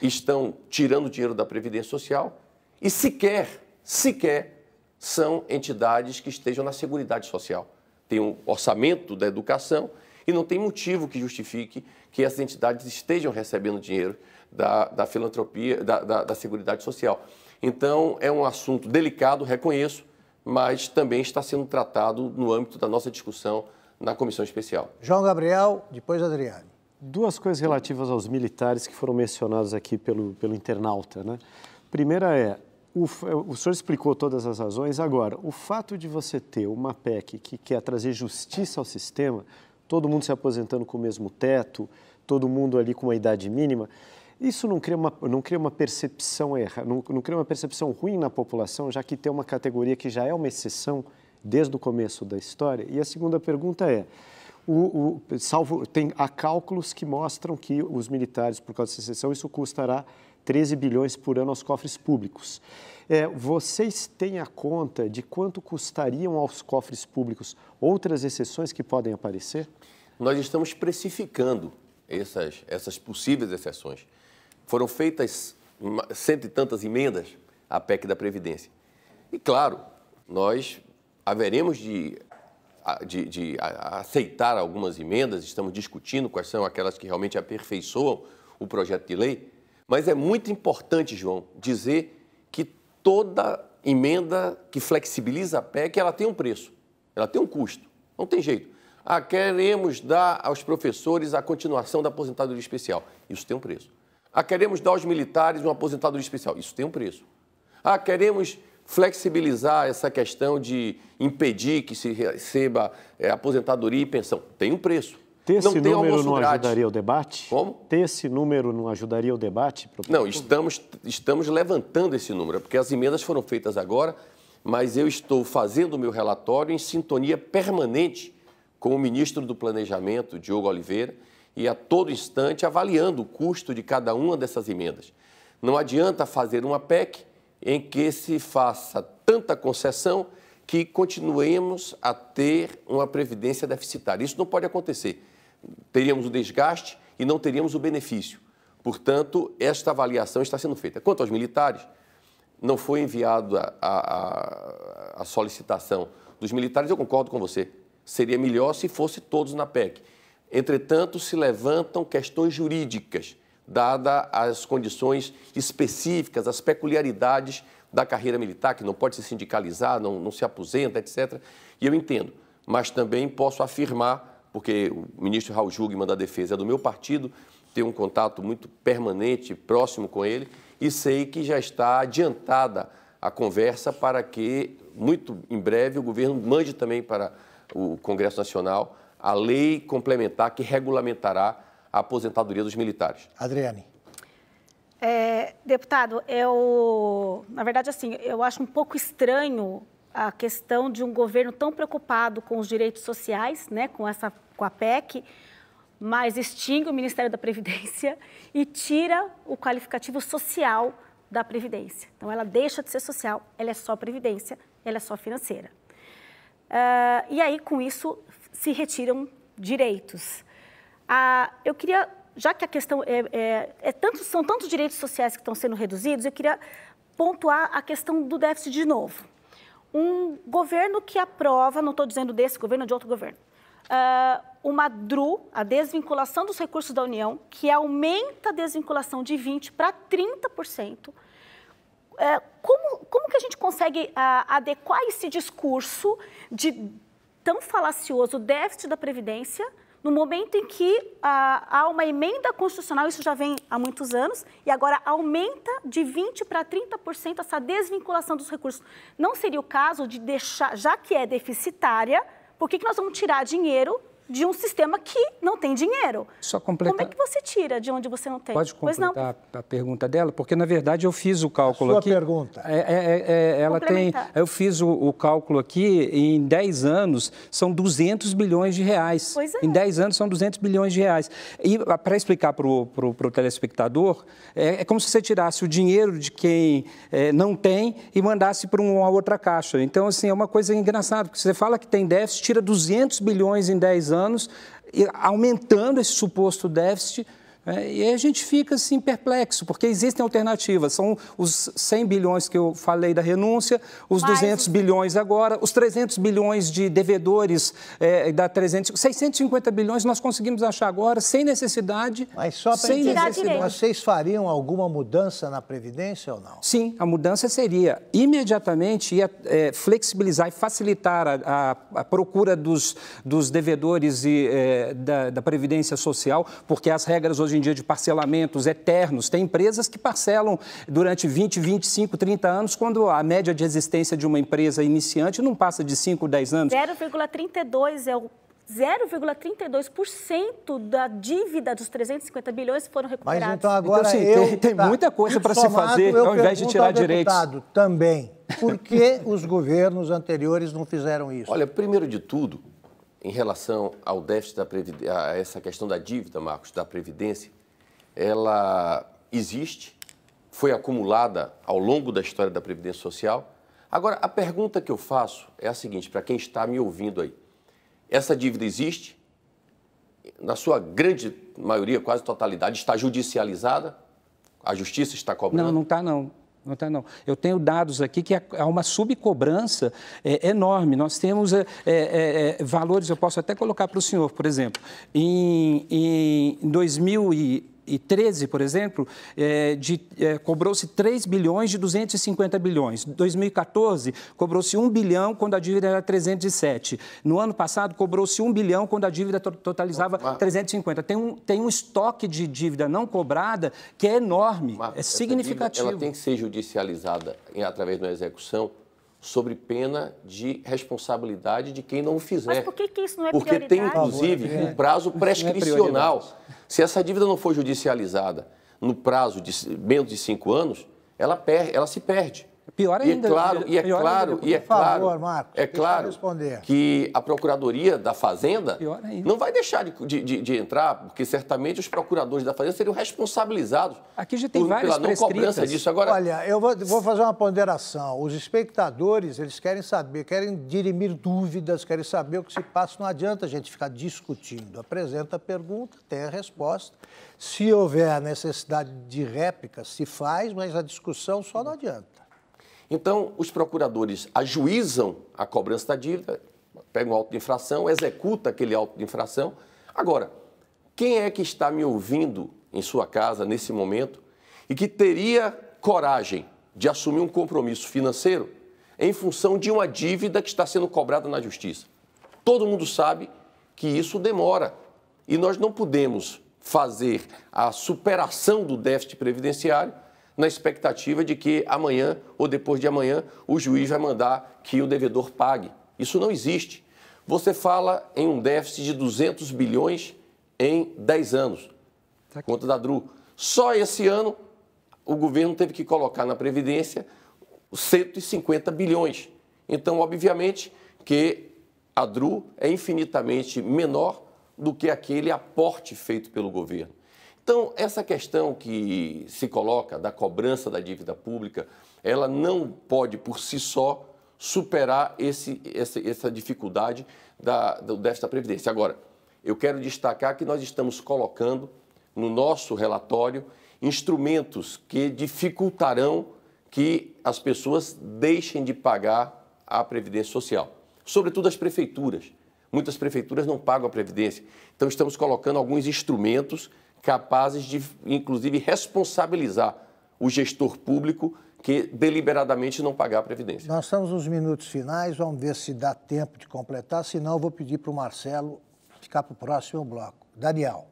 estão tirando dinheiro da Previdência Social e sequer, sequer são entidades que estejam na Seguridade Social. Tem um orçamento da educação e não tem motivo que justifique que essas entidades estejam recebendo dinheiro da, da filantropia, da, da, da Seguridade Social. Então, é um assunto delicado, reconheço, mas também está sendo tratado no âmbito da nossa discussão na comissão especial. João Gabriel, depois Adriano. Duas coisas relativas aos militares que foram mencionados aqui pelo, pelo internauta. Né? Primeira é, o, é, o senhor explicou todas as razões. Agora, o fato de você ter uma PEC que quer trazer justiça ao sistema, todo mundo se aposentando com o mesmo teto, todo mundo ali com uma idade mínima, isso não cria uma, não cria uma percepção erra, não, não cria uma percepção ruim na população, já que tem uma categoria que já é uma exceção desde o começo da história? E a segunda pergunta é, o, o, salvo, tem, há cálculos que mostram que os militares, por causa da secessão, isso custará 13 bilhões por ano aos cofres públicos. É, vocês têm a conta de quanto custariam aos cofres públicos outras exceções que podem aparecer? Nós estamos precificando essas, essas possíveis exceções. Foram feitas cento e tantas emendas à PEC da Previdência. E, claro, nós haveremos de de, de aceitar algumas emendas, estamos discutindo quais são aquelas que realmente aperfeiçoam o projeto de lei, mas é muito importante, João, dizer que toda emenda que flexibiliza a PEC, ela tem um preço, ela tem um custo, não tem jeito. Ah, queremos dar aos professores a continuação da aposentadoria especial, isso tem um preço. Ah, queremos dar aos militares uma aposentadoria especial, isso tem um preço. Ah, queremos flexibilizar essa questão de impedir que se receba é, aposentadoria e pensão. Tem um preço. Ter esse não número não grátis. ajudaria o debate? Como? Ter esse número não ajudaria o debate? Professor? Não, estamos, estamos levantando esse número, porque as emendas foram feitas agora, mas eu estou fazendo o meu relatório em sintonia permanente com o ministro do Planejamento, Diogo Oliveira, e a todo instante avaliando o custo de cada uma dessas emendas. Não adianta fazer uma PEC em que se faça tanta concessão que continuemos a ter uma previdência deficitária. Isso não pode acontecer. Teríamos o desgaste e não teríamos o benefício. Portanto, esta avaliação está sendo feita. Quanto aos militares, não foi enviada a, a, solicitação dos militares, eu concordo com você. Seria melhor se fosse todos na PEC. Entretanto, se levantam questões jurídicas dada as condições específicas, as peculiaridades da carreira militar, que não pode se sindicalizar, não, não se aposenta, etc. E eu entendo, mas também posso afirmar, porque o ministro Raul Jugman da Defesa é do meu partido, tenho um contato muito permanente, próximo com ele, e sei que já está adiantada a conversa para que, muito em breve, o governo mande também para o Congresso Nacional a lei complementar que regulamentará a aposentadoria dos militares. Adriane. É, deputado, eu, na verdade, assim, eu acho um pouco estranho a questão de um governo tão preocupado com os direitos sociais, né, com essa, com a PEC, mas extingue o Ministério da Previdência e tira o qualificativo social da Previdência. Então, ela deixa de ser social, ela é só Previdência, ela é só financeira. Uh, e aí, com isso, se retiram direitos. Ah, eu queria, já que a questão é, é, é tanto, são tantos direitos sociais que estão sendo reduzidos, eu queria pontuar a questão do déficit de novo. Um governo que aprova, não estou dizendo desse governo, é de outro governo, Uh, uma DRU, a desvinculação dos recursos da União, que aumenta a desvinculação de 20% para 30%. É, como, como que a gente consegue uh, adequar esse discurso de tão falacioso déficit da Previdência no momento em que ah, há uma emenda constitucional, isso já vem há muitos anos, e agora aumenta de 20% para 30% essa desvinculação dos recursos. Não seria o caso de deixar, já que é deficitária, por que, que nós vamos tirar dinheiro de um sistema que não tem dinheiro. Só completar. Como é que você tira de onde você não tem? Pode completar a pergunta dela, porque na verdade eu fiz o cálculo sua aqui. Sua pergunta. É, é, é, é, ela tem. Eu fiz o, o, cálculo aqui em 10 anos são 200 bilhões de reais. Pois é. Em 10 anos são 200 bilhões de reais. E ah, para explicar para o telespectador, é, é, como se você tirasse o dinheiro de quem é, não tem e mandasse para uma outra caixa. Então assim é uma coisa engraçada porque você fala que tem déficit, tira 200 bilhões em 10 anos anos, aumentando esse suposto déficit é, e aí a gente fica assim perplexo, porque existem alternativas. São os 100 bilhões que eu falei da renúncia, os Mais... 200 bilhões agora, os 300 bilhões de devedores é, da 300, 650 bilhões nós conseguimos achar agora sem necessidade. Mas só para necessidade. Vocês fariam alguma mudança na previdência ou não? Sim, a mudança seria imediatamente ia, é, flexibilizar e facilitar a, a, a procura dos, dos devedores e é, da, da previdência social, porque as regras hoje em dia de parcelamentos eternos. Tem empresas que parcelam durante 20, 25, 30 anos, quando a média de existência de uma empresa iniciante não passa de 5, 10 anos. 0,32 é o 0,32% da dívida dos 350 bilhões foram recuperados. Mas então agora então, sim, eu, tem, tem tá, muita coisa para se fazer ao invés de tirar direitos. Deputado, também. Por que os governos anteriores não fizeram isso? Olha, primeiro de tudo, em relação ao déficit da Previdência, a essa questão da dívida, Marcos, da Previdência, ela existe, foi acumulada ao longo da história da Previdência Social. Agora, a pergunta que eu faço é a seguinte, para quem está me ouvindo aí. Essa dívida existe, na sua grande maioria, quase totalidade, está judicializada, a justiça está cobrando. Não, não está não não está não. Eu tenho dados aqui que há é, é uma subcobrança é, enorme. Nós temos é, é, é, valores, eu posso até colocar para o senhor, por exemplo, em, em 2000 e 2013, por exemplo, é, é, cobrou-se 3 bilhões de 250 bilhões. 2014, cobrou-se 1 bilhão quando a dívida era 307. No ano passado, cobrou-se 1 bilhão quando a dívida totalizava 350. Tem um, tem um estoque de dívida não cobrada que é enorme, Mas é significativo. ela tem que ser judicializada através de uma execução sobre pena de responsabilidade de quem não o fizer. Mas por que, que isso não é Porque prioridade? tem, inclusive, um é. prazo é prescricional. É Se essa dívida não for judicializada no prazo de menos de cinco anos, ela, per ela se perde. É pior ainda. E é né? claro, e é claro, e é claro, favor, Marcos, é claro que a Procuradoria da Fazenda não vai deixar de, de, de, entrar, porque certamente os procuradores da Fazenda seriam responsabilizados Aqui já tem por, várias pela não cobrança disso. Agora, Olha, eu vou, vou fazer uma ponderação. Os espectadores, eles querem saber, querem dirimir dúvidas, querem saber o que se passa. Não adianta a gente ficar discutindo. Apresenta a pergunta, tem a resposta. Se houver necessidade de réplica, se faz, mas a discussão só não adianta. Então, os procuradores ajuizam a cobrança da dívida, pegam o auto de infração, executa aquele auto de infração. Agora, quem é que está me ouvindo em sua casa nesse momento e que teria coragem de assumir um compromisso financeiro em função de uma dívida que está sendo cobrada na justiça? Todo mundo sabe que isso demora e nós não podemos fazer a superação do déficit previdenciário na expectativa de que amanhã ou depois de amanhã o juiz vai mandar que o devedor pague. Isso não existe. Você fala em um déficit de 200 bilhões em 10 anos, tá conta da DRU. Só esse ano o governo teve que colocar na Previdência 150 bilhões. Então, obviamente, que a DRU é infinitamente menor do que aquele aporte feito pelo governo. Então, essa questão que se coloca da cobrança da dívida pública, ela não pode por si só superar esse, essa, essa dificuldade da, do déficit da Previdência. Agora, eu quero destacar que nós estamos colocando no nosso relatório instrumentos que dificultarão que as pessoas deixem de pagar a Previdência Social, sobretudo as prefeituras. Muitas prefeituras não pagam a Previdência. Então, estamos colocando alguns instrumentos capazes de, inclusive, responsabilizar o gestor público que deliberadamente não pagar a Previdência. Nós estamos nos minutos finais, vamos ver se dá tempo de completar, senão eu vou pedir para o Marcelo ficar para o próximo bloco. Daniel.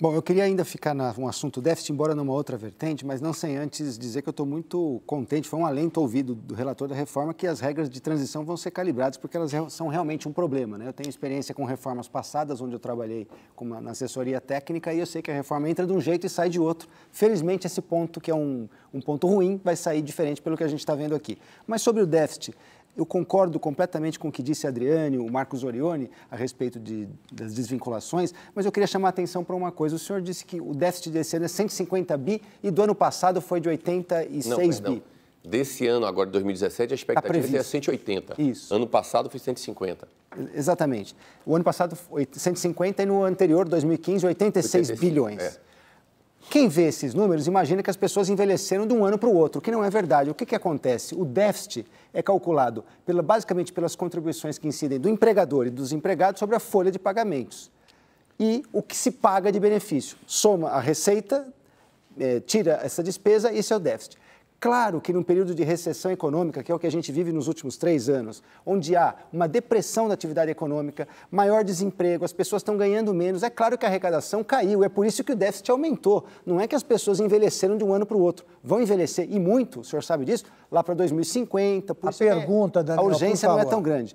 Bom, eu queria ainda ficar num assunto déficit, embora numa outra vertente, mas não sem antes dizer que eu estou muito contente. Foi um alento ouvido do relator da reforma que as regras de transição vão ser calibradas, porque elas são realmente um problema. Né? Eu tenho experiência com reformas passadas, onde eu trabalhei uma, na assessoria técnica, e eu sei que a reforma entra de um jeito e sai de outro. Felizmente, esse ponto, que é um, um ponto ruim, vai sair diferente pelo que a gente está vendo aqui. Mas sobre o déficit, eu concordo completamente com o que disse Adriane, o Marcos Orione, a respeito de, das desvinculações, mas eu queria chamar a atenção para uma coisa. O senhor disse que o déficit desse ano é 150 bi e do ano passado foi de 86 Não, bi. Desse ano, agora de 2017, a expectativa tá é 180. Isso. Ano passado foi 150. Exatamente. O ano passado foi 150 e no anterior, 2015, 86, 86 bilhões. É. Quem vê esses números imagina que as pessoas envelheceram de um ano para o outro, que não é verdade. O que, que acontece? O déficit é calculado pela, basicamente pelas contribuições que incidem do empregador e dos empregados sobre a folha de pagamentos e o que se paga de benefício. Soma a receita, eh, tira essa despesa e esse é o déficit. Claro que num período de recessão econômica, que é o que a gente vive nos últimos três anos, onde há uma depressão da atividade econômica, maior desemprego, as pessoas estão ganhando menos, é claro que a arrecadação caiu, é por isso que o déficit aumentou. Não é que as pessoas envelheceram de um ano para o outro. Vão envelhecer, e muito, o senhor sabe disso, lá para 2050. Por a é pergunta, é, Daniel, A urgência não é tão grande.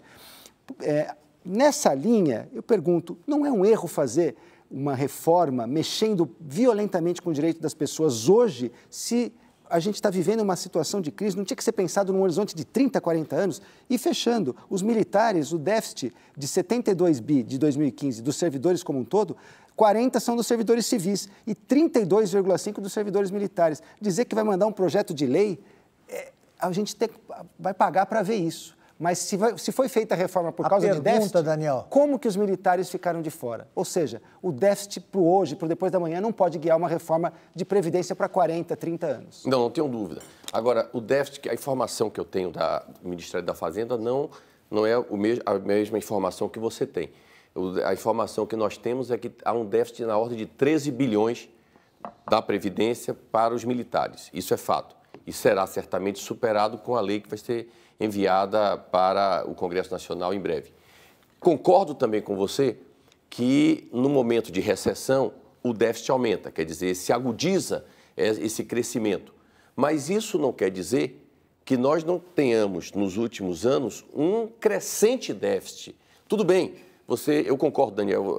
É, nessa linha, eu pergunto, não é um erro fazer uma reforma mexendo violentamente com o direito das pessoas hoje, se a gente está vivendo uma situação de crise, não tinha que ser pensado num horizonte de 30, 40 anos. E fechando, os militares, o déficit de 72 bi de 2015 dos servidores como um todo, 40 são dos servidores civis e 32,5 dos servidores militares. Dizer que vai mandar um projeto de lei, é, a gente vai pagar para ver isso. Mas se, vai, se foi feita a reforma por a causa pergunta, de déficit, Daniel. como que os militares ficaram de fora? Ou seja, o déficit para o hoje, para o depois da manhã, não pode guiar uma reforma de previdência para 40, 30 anos. Não, não tenho dúvida. Agora, o déficit, a informação que eu tenho da, do Ministério da Fazenda não, não é o a mesma informação que você tem. A informação que nós temos é que há um déficit na ordem de 13 bilhões da Previdência para os militares. Isso é fato. E será certamente superado com a lei que vai ser enviada para o Congresso Nacional em breve. Concordo também com você que, no momento de recessão, o déficit aumenta, quer dizer, se agudiza é, esse crescimento. Mas isso não quer dizer que nós não tenhamos, nos últimos anos, um crescente déficit. Tudo bem, você, eu concordo, Daniel,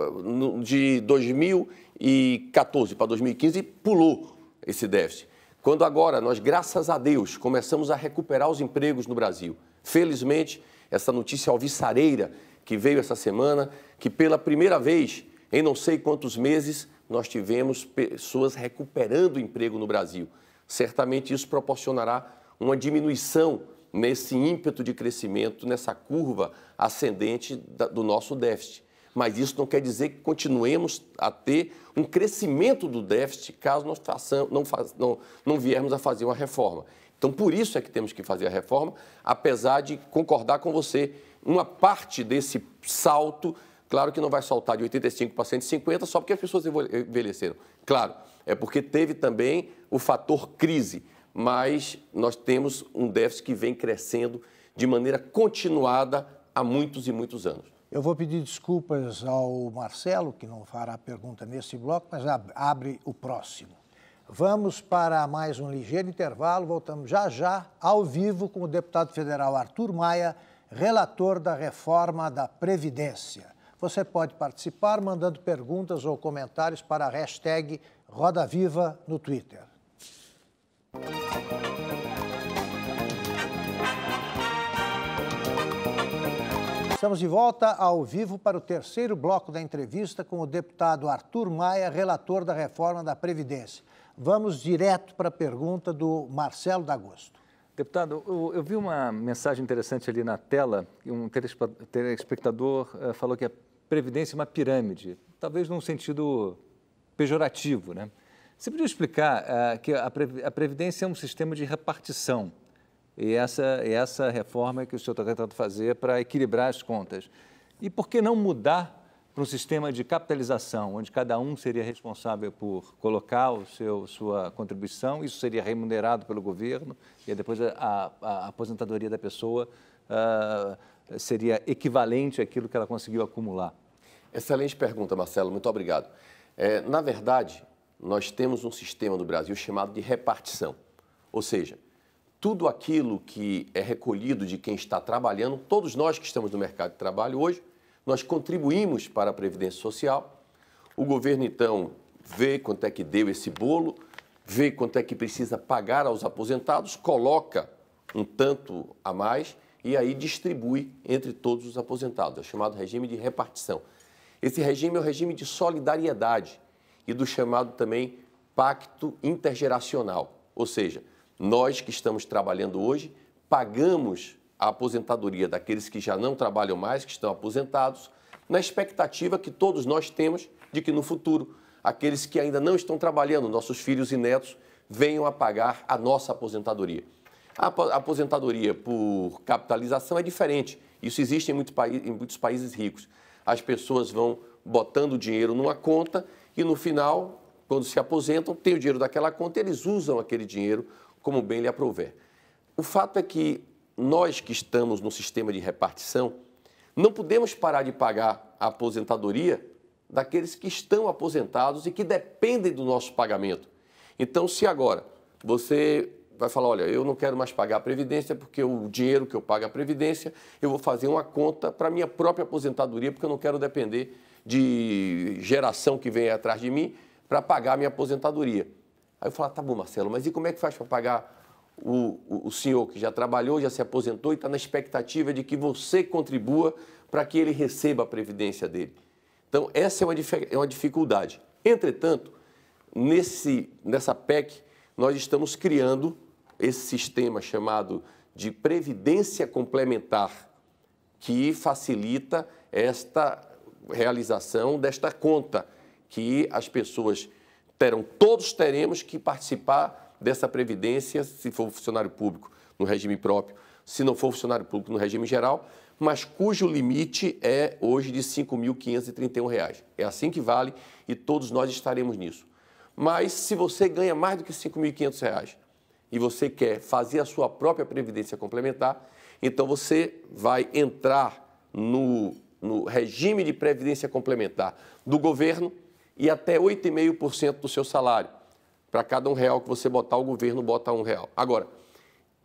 de 2014 para 2015 pulou esse déficit. Quando agora nós, graças a Deus, começamos a recuperar os empregos no Brasil. Felizmente, essa notícia alvissareira que veio essa semana, que pela primeira vez em não sei quantos meses nós tivemos pessoas recuperando emprego no Brasil. Certamente isso proporcionará uma diminuição nesse ímpeto de crescimento, nessa curva ascendente do nosso déficit mas isso não quer dizer que continuemos a ter um crescimento do déficit caso nós façam, não, faz, não, não viermos a fazer uma reforma. Então, por isso é que temos que fazer a reforma, apesar de concordar com você, uma parte desse salto, claro que não vai saltar de 85 para 150 só porque as pessoas envelheceram. Claro, é porque teve também o fator crise, mas nós temos um déficit que vem crescendo de maneira continuada há muitos e muitos anos. Eu vou pedir desculpas ao Marcelo, que não fará pergunta nesse bloco, mas abre o próximo. Vamos para mais um ligeiro intervalo. Voltamos já já, ao vivo, com o deputado federal Arthur Maia, relator da reforma da Previdência. Você pode participar mandando perguntas ou comentários para a hashtag Roda Viva no Twitter. Estamos de volta ao vivo para o terceiro bloco da entrevista com o deputado Arthur Maia, relator da reforma da Previdência. Vamos direto para a pergunta do Marcelo D'Agosto. Deputado, eu, eu, vi uma mensagem interessante ali na tela. Um telespectador eh, falou que a Previdência é uma pirâmide, talvez num sentido pejorativo, né? Você podia explicar uh, que a Previdência é um sistema de repartição e essa, essa reforma que o senhor está tentando fazer para equilibrar as contas. E por que não mudar para um sistema de capitalização, onde cada um seria responsável por colocar o seu, sua contribuição, isso seria remunerado pelo governo, e depois a, a aposentadoria da pessoa uh, seria equivalente àquilo que ela conseguiu acumular? Excelente pergunta, Marcelo, muito obrigado. É, na verdade, nós temos um sistema no Brasil chamado de repartição, ou seja, tudo aquilo que é recolhido de quem está trabalhando, todos nós que estamos no mercado de trabalho hoje, nós contribuímos para a Previdência Social. O governo, então, vê quanto é que deu esse bolo, vê quanto é que precisa pagar aos aposentados, coloca um tanto a mais e aí distribui entre todos os aposentados. É chamado regime de repartição. Esse regime é o regime de solidariedade e do chamado também pacto intergeracional, ou seja, nós que estamos trabalhando hoje pagamos a aposentadoria daqueles que já não trabalham mais, que estão aposentados, na expectativa que todos nós temos de que no futuro aqueles que ainda não estão trabalhando, nossos filhos e netos, venham a pagar a nossa aposentadoria. A aposentadoria por capitalização é diferente. Isso existe em, muito em muitos países ricos. As pessoas vão botando dinheiro numa conta e no final, quando se aposentam, tem o dinheiro daquela conta, eles usam aquele dinheiro como bem lhe aprouver. O fato é que nós que estamos no sistema de repartição não podemos parar de pagar a aposentadoria daqueles que estão aposentados e que dependem do nosso pagamento. Então, se agora você vai falar, olha, eu não quero mais pagar a previdência porque o dinheiro que eu pago a previdência, eu vou fazer uma conta para minha própria aposentadoria porque eu não quero depender de geração que vem atrás de mim para pagar a minha aposentadoria. Aí eu falava, ah, tá bom, Marcelo, mas e como é que faz para pagar o, o, o, senhor que já trabalhou, já se aposentou e está na expectativa de que você contribua para que ele receba a previdência dele. Então, essa é uma, é uma dificuldade. Entretanto, nesse, nessa PEC, nós estamos criando esse sistema chamado de previdência complementar, que facilita esta realização desta conta, que as pessoas terão, todos teremos que participar dessa previdência, se for funcionário público no regime próprio, se não for funcionário público no regime geral, mas cujo limite é hoje de R$ 5.531. É assim que vale e todos nós estaremos nisso. Mas se você ganha mais do que R$ 5.500 e você quer fazer a sua própria previdência complementar, então você vai entrar no, no regime de previdência complementar do governo e até 8,5% do seu salário. Para cada um real que você botar, o governo bota um real. Agora,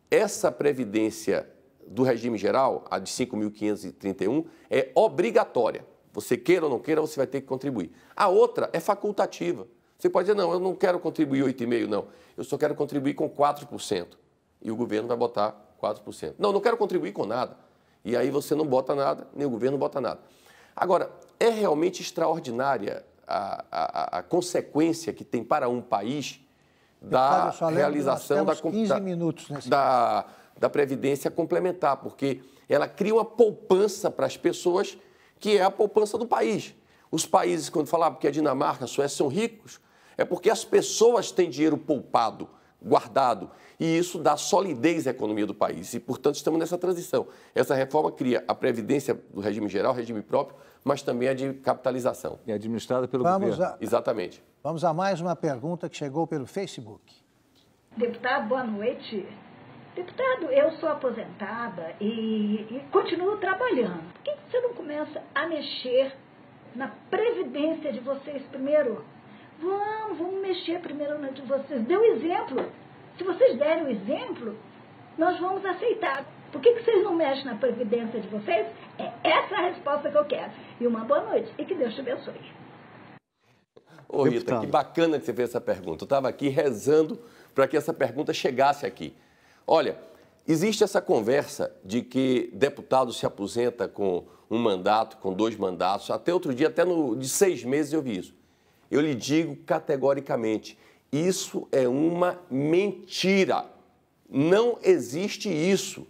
essa previdência do regime geral, a de 5.531, é obrigatória. Você queira ou não queira, você vai ter que contribuir. A outra é facultativa. Você pode dizer, não, eu não quero contribuir 8,5%, não. Eu só quero contribuir com 4%. E o governo vai botar 4%. Não, não quero contribuir com nada. E aí você não bota nada, nem o governo bota nada. Agora, é realmente extraordinária a, a, a consequência que tem para um país da Deputado, realização da, da, da Previdência Complementar, porque ela cria uma poupança para as pessoas que é a poupança do país. Os países, quando falavam ah, que a é Dinamarca, a Suécia são ricos, é porque as pessoas têm dinheiro poupado guardado. E isso dá solidez à economia do país. E, portanto, estamos nessa transição. Essa reforma cria a previdência do regime geral, regime próprio, mas também a de capitalização. E é administrada pelo Vamos governo. A... Exatamente. Vamos a mais uma pergunta que chegou pelo Facebook. Deputado, boa noite. Deputado, eu sou aposentada e, e continuo trabalhando. Por que você não começa a mexer na previdência de vocês primeiro? Vamos, vamos mexer primeiro na de vocês. Dê o um exemplo. Se vocês derem o um exemplo, nós vamos aceitar. Por que, que vocês não mexem na previdência de vocês? É essa a resposta que eu quero. E uma boa noite. E que Deus te abençoe. Ô Rita, Deputado. que bacana que você fez essa pergunta. Eu estava aqui rezando para que essa pergunta chegasse aqui. Olha, existe essa conversa de que deputado se aposenta com um mandato, com dois mandatos. Até outro dia, até no, de seis meses eu vi isso. Eu lhe digo categoricamente: isso é uma mentira. Não existe isso.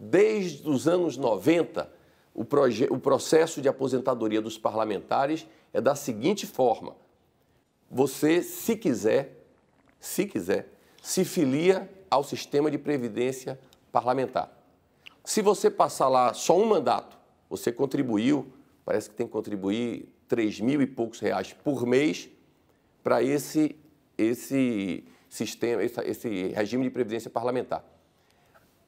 Desde os anos 90, o, o processo de aposentadoria dos parlamentares é da seguinte forma: você, se quiser, se quiser, se filia ao sistema de previdência parlamentar. Se você passar lá só um mandato, você contribuiu, parece que tem que contribuir 3 mil e poucos reais por mês para esse, esse sistema, esse, esse regime de previdência parlamentar.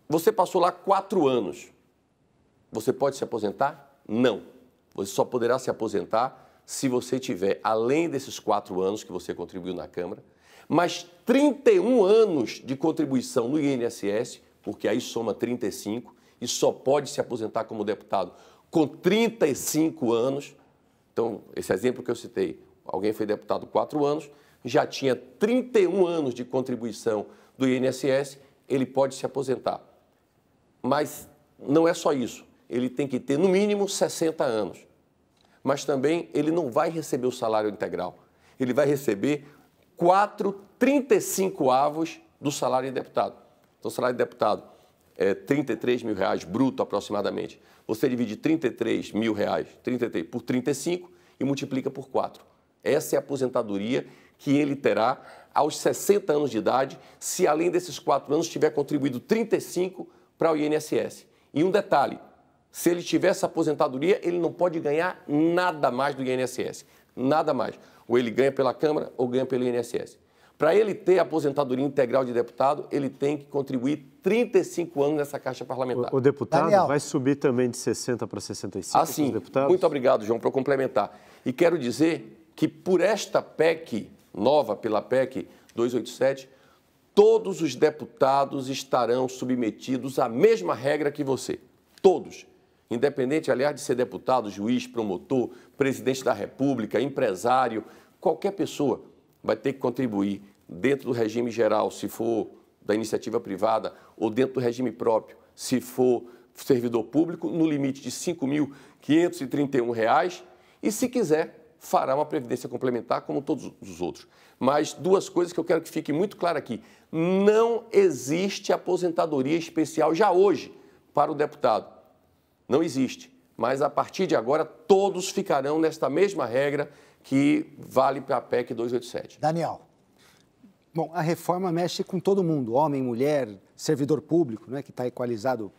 Você passou lá quatro anos. Você pode se aposentar? Não. Você só poderá se aposentar se você tiver, além desses quatro anos que você contribuiu na Câmara, mais 31 anos de contribuição no INSS, porque aí soma 35, e só pode se aposentar como deputado com 35 anos então, esse exemplo que eu citei, alguém foi deputado quatro anos, já tinha 31 anos de contribuição do INSS, ele pode se aposentar. Mas não é só isso. Ele tem que ter, no mínimo, 60 anos. Mas também ele não vai receber o salário integral. Ele vai receber 4,35 35 avos do salário de deputado. Então, o salário de deputado é 33 mil reais bruto aproximadamente. Você divide 33 mil reais 33, por 35 e multiplica por 4. Essa é a aposentadoria que ele terá aos 60 anos de idade, se além desses 4 anos tiver contribuído 35 para o INSS. E um detalhe, se ele tiver essa aposentadoria, ele não pode ganhar nada mais do INSS. Nada mais. Ou ele ganha pela Câmara ou ganha pelo INSS. Para ele ter aposentadoria integral de deputado, ele tem que contribuir 35 anos nessa Caixa Parlamentar. O, o deputado Daniel. vai subir também de 60 para 65? Assim, muito obrigado, João, para complementar. E quero dizer que por esta PEC nova, pela PEC 287, todos os deputados estarão submetidos à mesma regra que você. Todos. Independente, aliás, de ser deputado, juiz, promotor, presidente da República, empresário, qualquer pessoa, vai ter que contribuir dentro do regime geral, se for da iniciativa privada, ou dentro do regime próprio, se for servidor público, no limite de R$ 5.531, e se quiser, fará uma previdência complementar, como todos os outros. Mas duas coisas que eu quero que fique muito claro aqui: não existe aposentadoria especial já hoje para o deputado. Não existe. Mas a partir de agora, todos ficarão nesta mesma regra que vale para a PEC 287. Daniel. Bom, a reforma mexe com todo mundo, homem, mulher, servidor público, né, que está equalizado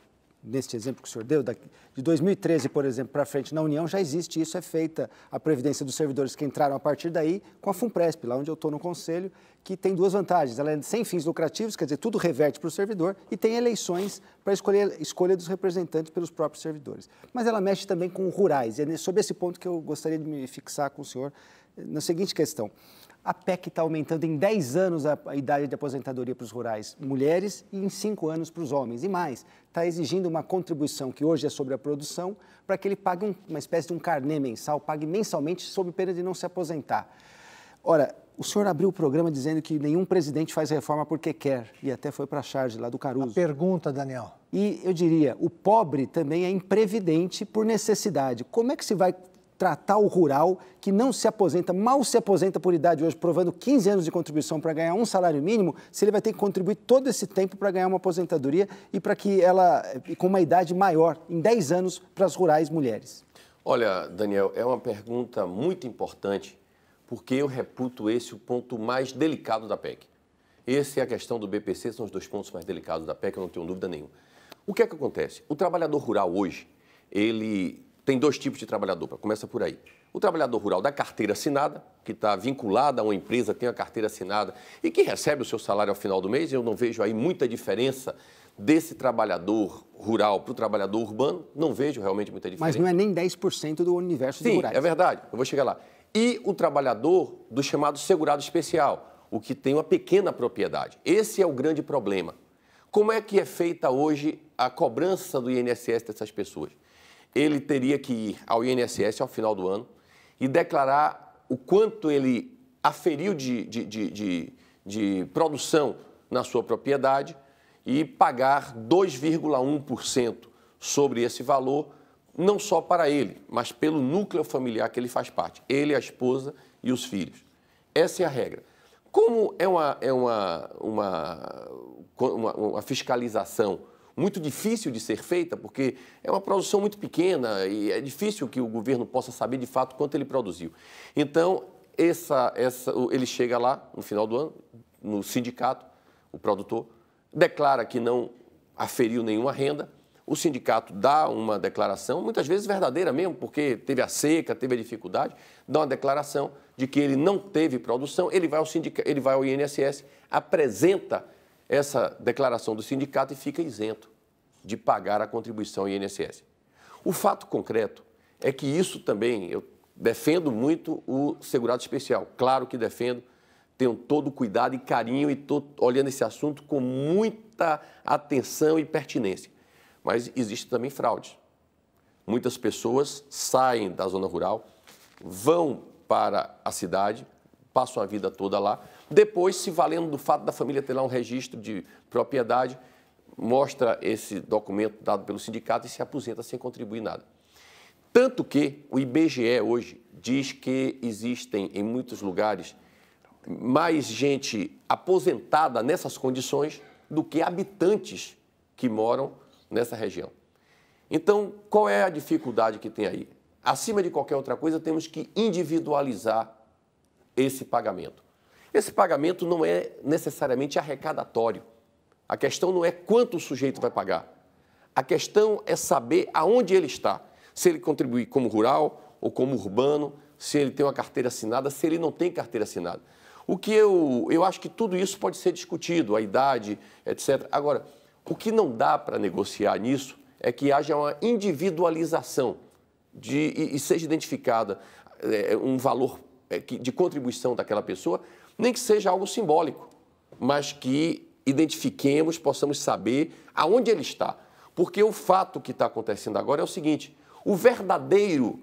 neste exemplo que o senhor deu, de 2013, por exemplo, para frente, na União já existe isso, é feita a previdência dos servidores que entraram a partir daí com a FUNPRESP, lá onde eu estou no Conselho, que tem duas vantagens. Ela é sem fins lucrativos, quer dizer, tudo reverte para o servidor e tem eleições para escolher escolha dos representantes pelos próprios servidores. Mas ela mexe também com rurais, e é sobre esse ponto que eu gostaria de me fixar com o senhor eh, na seguinte questão. A PEC está aumentando em 10 anos a, idade de aposentadoria para os rurais mulheres e em 5 anos para os homens. E mais, está exigindo uma contribuição que hoje é sobre a produção para que ele pague um, uma espécie de um carnê mensal, pague mensalmente sob pena de não se aposentar. Ora, o senhor abriu o programa dizendo que nenhum presidente faz reforma porque quer, e até foi para a charge lá do Caruso. A pergunta, Daniel. E eu diria, o pobre também é imprevidente por necessidade. Como é que se vai tratar o rural, que não se aposenta, mal se aposenta por idade hoje, provando 15 anos de contribuição para ganhar um salário mínimo, se ele vai ter que contribuir todo esse tempo para ganhar uma aposentadoria e para que ela, com uma idade maior, em 10 anos, para as rurais mulheres? Olha, Daniel, é uma pergunta muito importante, porque eu reputo esse o ponto mais delicado da PEC. esse é a questão do BPC, são os dois pontos mais delicados da PEC, eu não tenho dúvida nenhuma. O que é que acontece? O trabalhador rural hoje, ele tem dois tipos de trabalhador, começa por aí. O trabalhador rural da carteira assinada, que está vinculado a uma empresa, tem a carteira assinada e que recebe o seu salário ao final do mês, eu não vejo aí muita diferença desse trabalhador rural para o trabalhador urbano, não vejo realmente muita diferença. Mas não é nem 10% do universo Sim, rurais. é verdade, eu vou chegar lá. E o trabalhador do chamado segurado especial, o que tem uma pequena propriedade. Esse é o grande problema. Como é que é feita hoje a cobrança do INSS dessas pessoas? ele teria que ir ao INSS ao final do ano e declarar o quanto ele aferiu de, de, de, de produção na sua propriedade e pagar 2,1% sobre esse valor, não só para ele, mas pelo núcleo familiar que ele faz parte, ele, a esposa e os filhos. Essa é a regra. Como é uma, é uma, uma, uma, uma fiscalização muito difícil de ser feita, porque é uma produção muito pequena e é difícil que o governo possa saber de fato quanto ele produziu. Então, essa, essa, ele chega lá no final do ano, no sindicato, o produtor, declara que não aferiu nenhuma renda, o sindicato dá uma declaração, muitas vezes verdadeira mesmo, porque teve a seca, teve a dificuldade, dá uma declaração de que ele não teve produção, ele vai ao, sindica, ele vai ao INSS, apresenta essa declaração do sindicato e fica isento de pagar a contribuição INSS. O fato concreto é que isso também, eu defendo muito o segurado especial, claro que defendo, tenho todo o cuidado e carinho e estou olhando esse assunto com muita atenção e pertinência. Mas existe também fraude. Muitas pessoas saem da zona rural, vão para a cidade, passam a vida toda lá, depois, se valendo do fato da família ter lá um registro de propriedade, mostra esse documento dado pelo sindicato e se aposenta sem contribuir nada. Tanto que o IBGE hoje diz que existem em muitos lugares mais gente aposentada nessas condições do que habitantes que moram nessa região. Então, qual é a dificuldade que tem aí? Acima de qualquer outra coisa, temos que individualizar esse pagamento. Esse pagamento não é necessariamente arrecadatório. A questão não é quanto o sujeito vai pagar. A questão é saber aonde ele está. Se ele contribui como rural ou como urbano, se ele tem uma carteira assinada, se ele não tem carteira assinada. O que eu, eu acho que tudo isso pode ser discutido, a idade, etc. Agora, o que não dá para negociar nisso é que haja uma individualização de, e, e seja identificada é, um valor é, de contribuição daquela pessoa nem que seja algo simbólico, mas que identifiquemos, possamos saber aonde ele está. Porque o fato que está acontecendo agora é o seguinte: o verdadeiro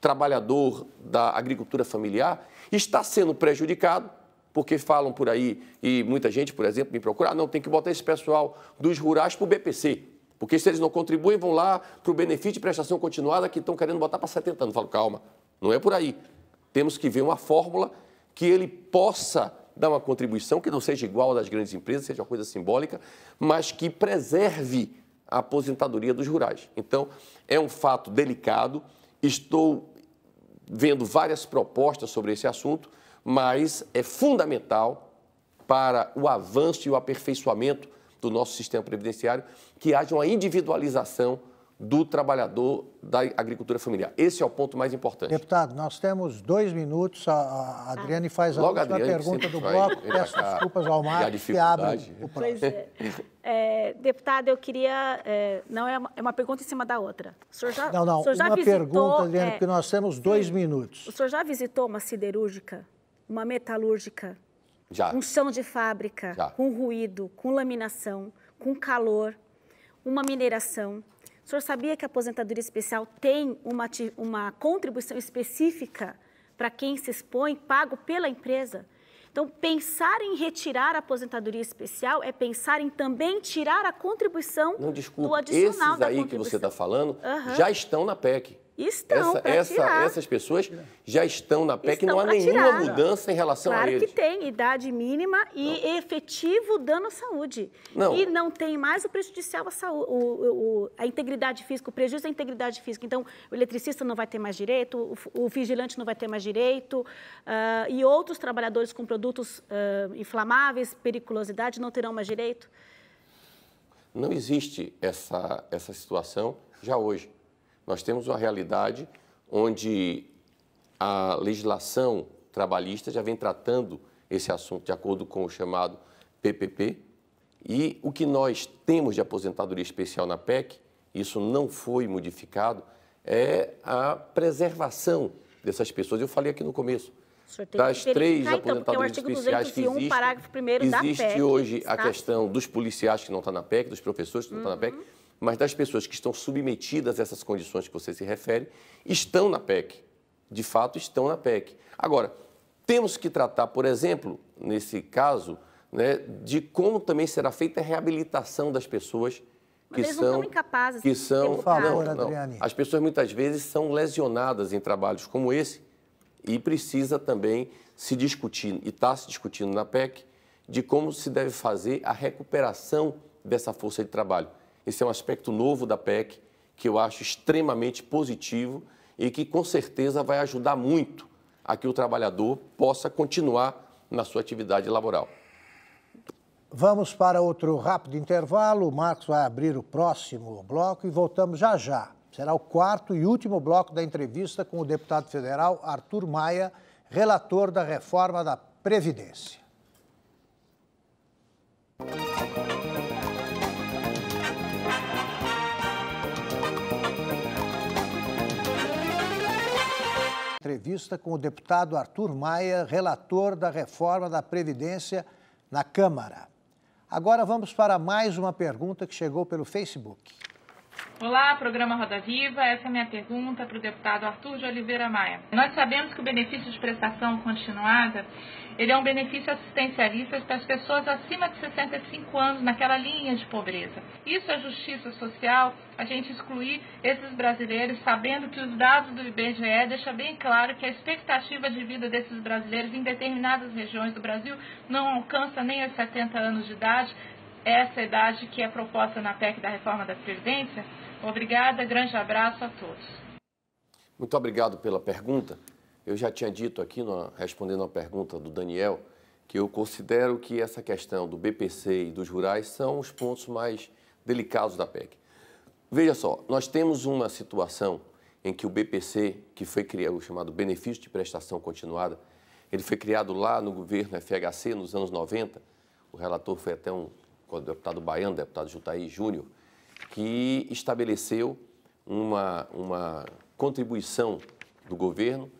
trabalhador da agricultura familiar está sendo prejudicado, porque falam por aí, e muita gente, por exemplo, me procura, ah, não, tem que botar esse pessoal dos rurais para o BPC. Porque se eles não contribuem, vão lá para o benefício de prestação continuada que estão querendo botar para 70 anos. Eu falo, calma, não é por aí. Temos que ver uma fórmula que ele possa dar uma contribuição que não seja igual à das grandes empresas, seja uma coisa simbólica, mas que preserve a aposentadoria dos rurais. Então, é um fato delicado, estou vendo várias propostas sobre esse assunto, mas é fundamental para o avanço e o aperfeiçoamento do nosso sistema previdenciário que haja uma individualização do trabalhador da agricultura familiar. Esse é o ponto mais importante. Deputado, nós temos dois minutos. A Adriane faz a Logo última pergunta do bloco. Peço desculpas ao Marcos, que abre o pois é. é, Deputado, eu queria... É, não, é uma, é uma, pergunta em cima da outra. O senhor já, não, não, senhor já uma visitou, pergunta, Adriane, é, porque nós temos dois sim, minutos. O senhor já visitou uma siderúrgica, uma metalúrgica? Já. Um chão de fábrica? Já. Com ruído, com laminação, com calor, uma mineração o senhor sabia que a aposentadoria especial tem uma, uma contribuição específica para quem se expõe, pago pela empresa? Então, pensar em retirar a aposentadoria especial é pensar em também tirar a contribuição Não, desculpa, do adicional esses aí que você está falando uhum. já estão na PEC. Estão essa, essa, essas pessoas já estão na PEC estão não há nenhuma tirar. mudança em relação claro a eles. Claro que tem, idade mínima e não. efetivo dano à saúde. Não. E não tem mais o prejudicial à saúde, o, o, a integridade física, o prejuízo à integridade física. Então, o eletricista não vai ter mais direito, o, o vigilante não vai ter mais direito uh, e outros trabalhadores com produtos uh, inflamáveis, periculosidade, não terão mais direito. Não existe essa, essa situação já hoje. Nós temos uma realidade onde a legislação trabalhista já vem tratando esse assunto de acordo com o chamado PPP. E o que nós temos de aposentadoria especial na PEC, isso não foi modificado, é a preservação dessas pessoas. Eu falei aqui no começo. Das três então, é aposentadorias especiais 201, que existem, parágrafo primeiro existe da PEC, hoje a tá? questão dos policiais que não está na PEC, dos professores que não estão uhum. tá na PEC, mas das pessoas que estão submetidas a essas condições que você se refere, estão na PEC. De fato, estão na PEC. Agora, temos que tratar, por exemplo, nesse caso, né, de como também será feita a reabilitação das pessoas que Mas são incapazes que são favor, não, não. as pessoas muitas vezes são lesionadas em trabalhos como esse e precisa também se discutir e está se discutindo na PEC de como se deve fazer a recuperação dessa força de trabalho. Esse é um aspecto novo da PEC que eu acho extremamente positivo e que com certeza vai ajudar muito a que o trabalhador possa continuar na sua atividade laboral. Vamos para outro rápido intervalo. O Marcos vai abrir o próximo bloco e voltamos já já. Será o quarto e último bloco da entrevista com o deputado federal Arthur Maia, relator da reforma da Previdência. entrevista com o deputado Arthur Maia, relator da reforma da Previdência na Câmara. Agora vamos para mais uma pergunta que chegou pelo Facebook. Olá, programa Roda Viva. Essa é a minha pergunta para o deputado Arthur de Oliveira Maia. Nós sabemos que o benefício de prestação continuada ele é um benefício assistencialista para as pessoas acima de 65 anos, naquela linha de pobreza. Isso é justiça social, a gente excluir esses brasileiros, sabendo que os dados do IBGE deixam bem claro que a expectativa de vida desses brasileiros em determinadas regiões do Brasil não alcança nem os 70 anos de idade, essa idade que é proposta na PEC da reforma da Previdência? Obrigada, grande abraço a todos. Muito obrigado pela pergunta. Eu já tinha dito aqui, respondendo a pergunta do Daniel, que eu considero que essa questão do BPC e dos rurais são os pontos mais delicados da PEC. Veja só, nós temos uma situação em que o BPC, que foi criado, o chamado Benefício de Prestação Continuada, ele foi criado lá no governo FHC nos anos 90. O relator foi até um com o deputado Baiano, deputado Jutaí Júnior, que estabeleceu uma, uma contribuição do governo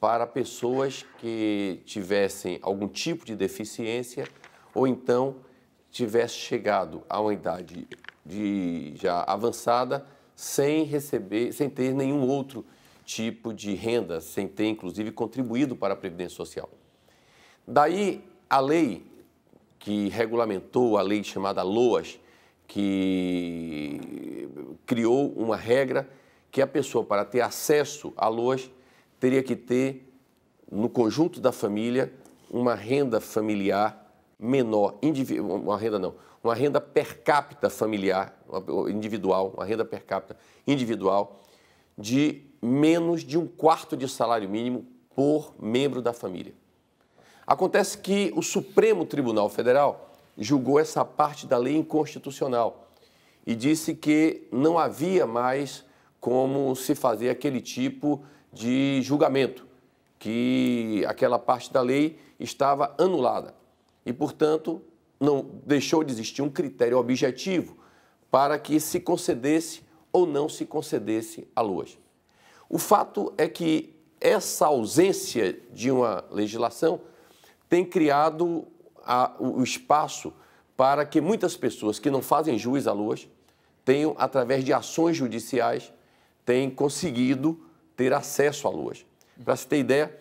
para pessoas que tivessem algum tipo de deficiência ou então tivesse chegado a uma idade de, já avançada sem receber, sem ter nenhum outro tipo de renda, sem ter inclusive contribuído para a previdência social. Daí a lei que regulamentou a lei chamada LOAS, que criou uma regra que a pessoa, para ter acesso à LOAS, teria que ter, no conjunto da família, uma renda familiar menor, uma renda não, uma renda per capita familiar, individual, uma renda per capita individual, de menos de um quarto de salário mínimo por membro da família. Acontece que o Supremo Tribunal Federal julgou essa parte da lei inconstitucional e disse que não havia mais como se fazer aquele tipo de julgamento, que aquela parte da lei estava anulada. E, portanto, não deixou de existir um critério objetivo para que se concedesse ou não se concedesse a loas. O fato é que essa ausência de uma legislação tem criado a, o espaço para que muitas pessoas que não fazem juiz à luz tenham, através de ações judiciais, tenham conseguido ter acesso à luz. Para se ter ideia,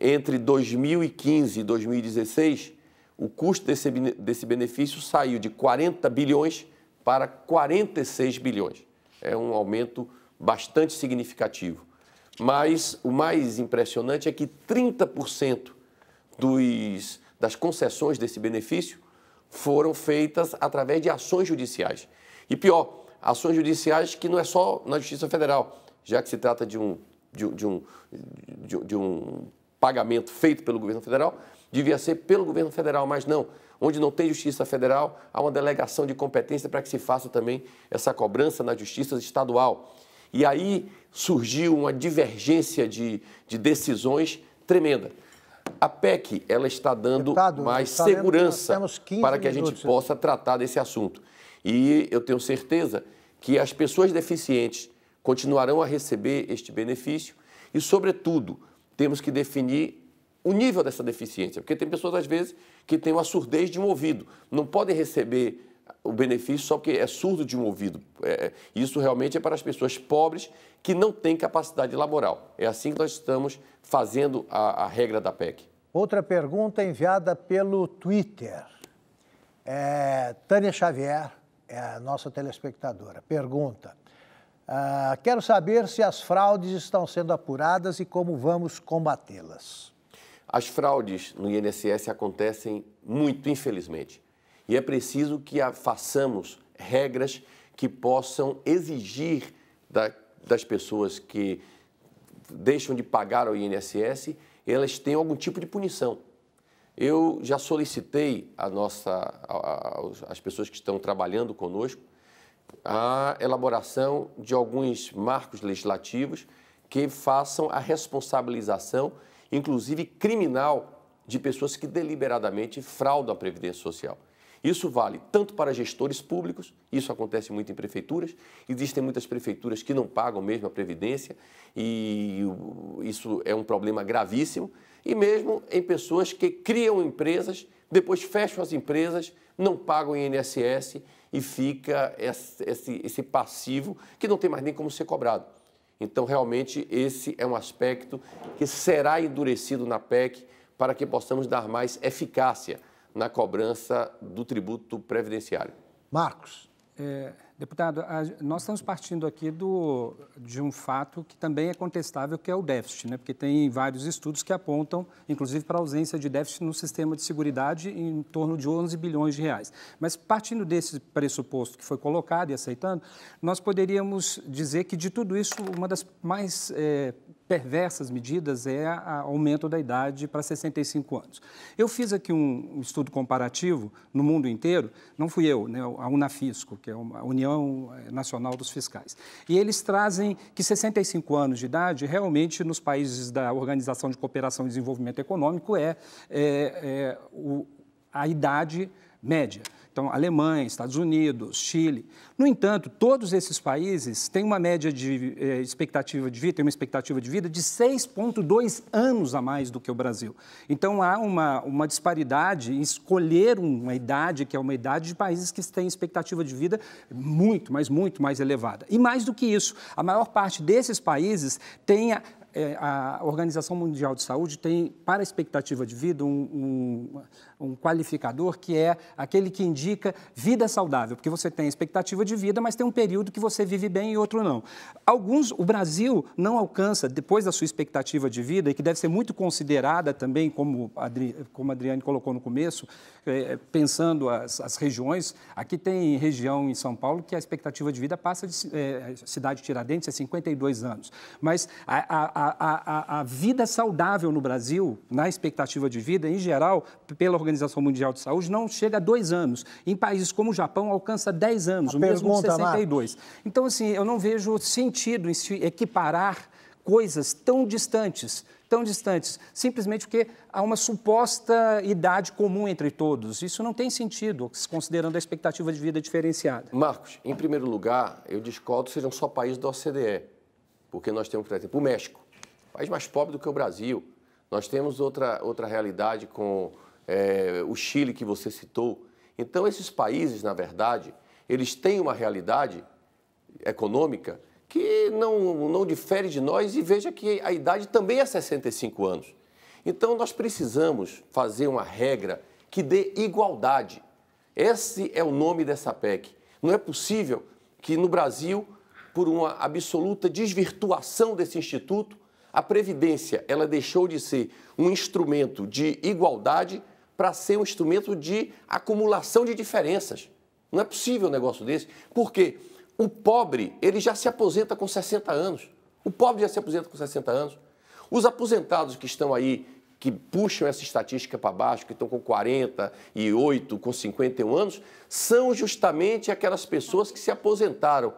entre 2015 e 2016, o custo desse, desse benefício saiu de 40 bilhões para 46 bilhões. É um aumento bastante significativo. Mas o mais impressionante é que 30% dos, das concessões desse benefício foram feitas através de ações judiciais. E pior, ações judiciais que não é só na Justiça Federal, já que se trata de um, de, de um, de, de um pagamento feito pelo governo federal, devia ser pelo governo federal, mas não. Onde não tem justiça federal, há uma delegação de competência para que se faça também essa cobrança na justiça estadual. E aí surgiu uma divergência de, de decisões tremenda. A PEC ela está dando Deputado, mais segurança para que a gente minutos. possa tratar desse assunto. E eu tenho certeza que as pessoas deficientes continuarão a receber este benefício e, sobretudo, temos que definir o nível dessa deficiência, porque tem pessoas, às vezes, que têm uma surdez de um ouvido, não podem receber o benefício só porque é surdo de um ouvido. É, é, isso realmente é para as pessoas pobres que não têm capacidade laboral. É assim que nós estamos fazendo a, a regra da PEC. Outra pergunta enviada pelo Twitter. É, Tânia Xavier, é a nossa telespectadora, pergunta. Ah, quero saber se as fraudes estão sendo apuradas e como vamos combatê-las. As fraudes no INSS acontecem muito, infelizmente. E é preciso que façamos regras que possam exigir da, das pessoas que deixam de pagar o INSS, elas tenham algum tipo de punição. Eu já solicitei a nossa, a, a, as pessoas que estão trabalhando conosco a elaboração de alguns marcos legislativos que façam a responsabilização, inclusive criminal, de pessoas que deliberadamente fraudam a Previdência Social. Isso vale tanto para gestores públicos, isso acontece muito em prefeituras, existem muitas prefeituras que não pagam mesmo a previdência e isso é um problema gravíssimo, e mesmo em pessoas que criam empresas, depois fecham as empresas, não pagam INSS e fica esse, esse passivo que não tem mais nem como ser cobrado. Então, realmente, esse é um aspecto que será endurecido na PEC para que possamos dar mais eficácia na cobrança do tributo previdenciário. Marcos. É, deputado, a, nós estamos partindo aqui do, de um fato que também é contestável, que é o déficit, né? porque tem vários estudos que apontam, inclusive, para a ausência de déficit no sistema de segurança em torno de 11 bilhões de reais. Mas partindo desse pressuposto que foi colocado e aceitando, nós poderíamos dizer que de tudo isso, uma das mais é, perversas medidas é o aumento da idade para 65 anos. Eu fiz aqui um estudo comparativo no mundo inteiro, não fui eu, né, a Unafisco, que é a União eh, Nacional dos Fiscais. E eles trazem que 65 anos de idade, realmente, nos países da Organização de Cooperação e Desenvolvimento Econômico, é, é, é o, a idade média. Então, Alemanha, Estados Unidos, Chile. No entanto, todos esses países têm uma média de eh, expectativa de vida, têm uma expectativa de vida de 6,2 anos a mais do que o Brasil. Então, há uma, uma disparidade em escolher uma idade, que é uma idade de países que têm expectativa de vida muito, mas muito mais elevada. E mais do que isso, a maior parte desses países tem a, é, a Organização Mundial de Saúde tem, para a expectativa de vida, um, um, um, qualificador que é aquele que indica vida saudável, porque você tem expectativa de vida, mas tem um período que você vive bem e outro não. Alguns, o Brasil não alcança, depois da sua expectativa de vida, e que deve ser muito considerada também, como, Adri, como a Adriane colocou no começo, é, pensando as, as, regiões, aqui tem região em São Paulo que a expectativa de vida passa de é, cidade Tiradentes, é 52 anos. Mas a, a a, a, a, vida saudável no Brasil, na expectativa de vida em geral, pela Organização Mundial de Saúde, não chega a dois anos. Em países como o Japão, alcança 10 anos, a o mesmo de 62. Marcos. Então, assim, eu não vejo sentido em se equiparar coisas tão distantes, tão distantes, simplesmente porque há uma suposta idade comum entre todos. Isso não tem sentido, considerando a expectativa de vida diferenciada. Marcos, em primeiro lugar, eu discordo que sejam só países da OCDE, porque nós temos, por exemplo, o México país mais pobre do que o Brasil. Nós temos outra, outra realidade com é, o Chile, que você citou. Então, esses países, na verdade, eles têm uma realidade econômica que não, não difere de nós e veja que a idade também é 65 anos. Então, nós precisamos fazer uma regra que dê igualdade. Esse é o nome dessa PEC. Não é possível que no Brasil, por uma absoluta desvirtuação desse instituto, a previdência, ela deixou de ser um instrumento de igualdade para ser um instrumento de acumulação de diferenças. Não é possível um negócio desse, porque o pobre, ele já se aposenta com 60 anos. O pobre já se aposenta com 60 anos. Os aposentados que estão aí que puxam essa estatística para baixo, que estão com 48, com 51 anos, são justamente aquelas pessoas que se aposentaram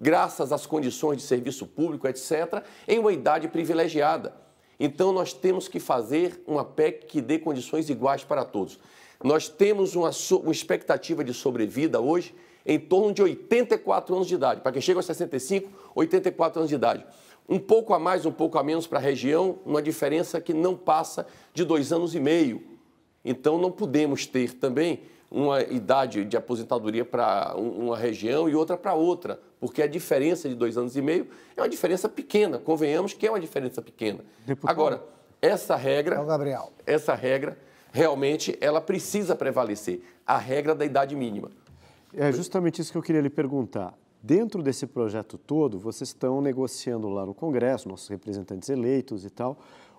graças às condições de serviço público, etc., em uma idade privilegiada. Então, nós temos que fazer uma PEC que dê condições iguais para todos. Nós temos uma, uma expectativa de sobrevida hoje em torno de 84 anos de idade. Para quem chega aos 65, 84 anos de idade. Um pouco a mais, um pouco a menos para a região, uma diferença que não passa de dois anos e meio. Então, não podemos ter também uma idade de aposentadoria para uma região e outra para outra porque a diferença de dois anos e meio é uma diferença pequena, convenhamos que é uma diferença pequena. Deputado. Agora, essa regra, Gabriel. essa regra realmente ela precisa prevalecer, a regra da idade mínima. É justamente isso que eu queria lhe perguntar. Dentro desse projeto todo, vocês estão negociando lá no Congresso, nossos representantes eleitos e tal,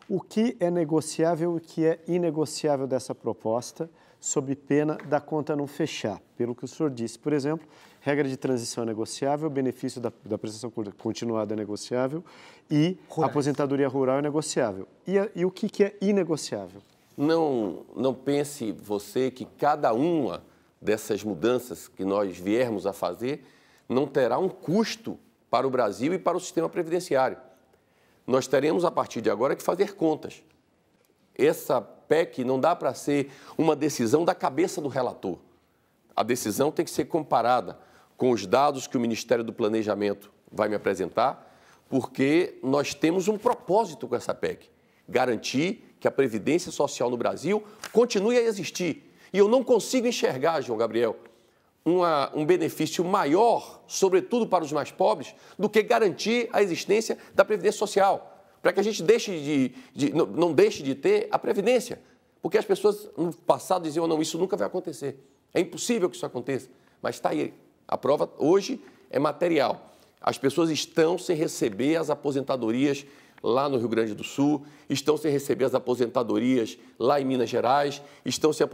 o que é negociável e o que é inegociável dessa proposta, sob pena da conta não fechar. Pelo que o senhor disse, por exemplo, regra de transição é negociável, benefício da, da prestação continuada é negociável e rural. aposentadoria rural é negociável. E, e o que, que é inegociável? Não, não pense você que cada uma dessas mudanças que nós viermos a fazer não terá um custo para o Brasil e para o sistema previdenciário. Nós teremos, a partir de agora, que fazer contas. Essa PEC não dá para ser uma decisão da cabeça do relator. A decisão tem que ser comparada com os dados que o Ministério do Planejamento vai me apresentar, porque nós temos um propósito com essa PEC: garantir que a previdência social no Brasil continue a existir. E eu não consigo enxergar, João Gabriel, uma, um benefício maior, sobretudo para os mais pobres, do que garantir a existência da previdência social. Para que a gente deixe de, de, não deixe de ter a previdência. Porque as pessoas no passado diziam: não, isso nunca vai acontecer. É impossível que isso aconteça. Mas está aí a prova hoje é material. As pessoas estão sem receber as aposentadorias lá no Rio Grande do Sul, estão sem receber as aposentadorias lá em Minas Gerais, estão sem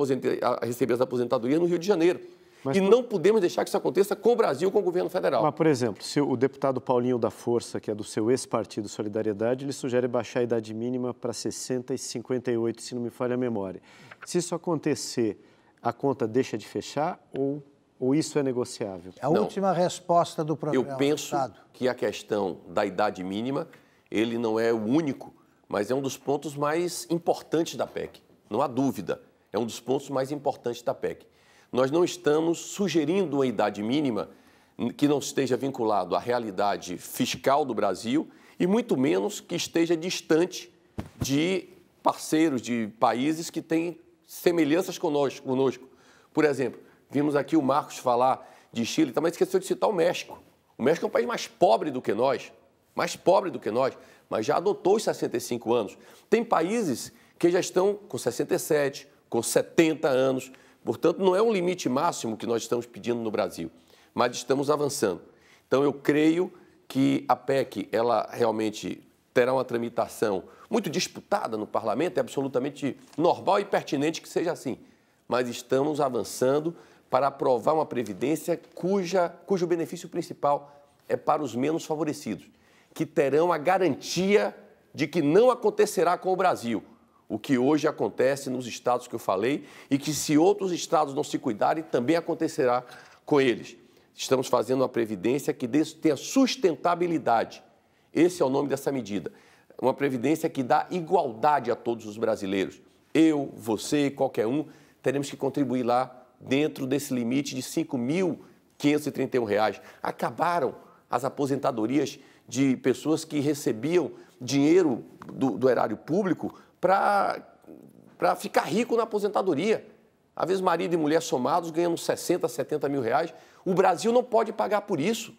receber as aposentadorias no Rio de Janeiro. Mas, e não podemos deixar que isso aconteça com o Brasil, com o governo federal. Mas, por exemplo, se o deputado Paulinho da Força, que é do seu ex-partido Solidariedade, ele sugere baixar a idade mínima para 60 e 58, se não me falha a memória. Se isso acontecer, a conta deixa de fechar ou ou isso é negociável? É a não. última resposta do programa. Eu penso que a questão da idade mínima, ele não é o único, mas é um dos pontos mais importantes da PEC. Não há dúvida. É um dos pontos mais importantes da PEC. Nós não estamos sugerindo uma idade mínima que não esteja vinculado à realidade fiscal do Brasil e muito menos que esteja distante de parceiros, de países que têm semelhanças conosco. Por exemplo, Vimos aqui o Marcos falar de Chile, também esqueceu de citar o México. O México é um país mais pobre do que nós, mais pobre do que nós, mas já adotou os 65 anos. Tem países que já estão com 67, com 70 anos. Portanto, não é um limite máximo que nós estamos pedindo no Brasil, mas estamos avançando. Então, eu creio que a PEC ela realmente terá uma tramitação muito disputada no parlamento, é absolutamente normal e pertinente que seja assim. Mas estamos avançando para aprovar uma previdência cuja, cujo benefício principal é para os menos favorecidos, que terão a garantia de que não acontecerá com o Brasil o que hoje acontece nos estados que eu falei e que, se outros estados não se cuidarem, também acontecerá com eles. Estamos fazendo uma previdência que tenha sustentabilidade. Esse é o nome dessa medida. Uma previdência que dá igualdade a todos os brasileiros. Eu, você, qualquer um, teremos que contribuir lá dentro desse limite de R$ 5.531. Acabaram as aposentadorias de pessoas que recebiam dinheiro do, do erário público para ficar rico na aposentadoria. Às vezes, marido e mulher somados ganham 60, 70 mil reais. O Brasil não pode pagar por isso.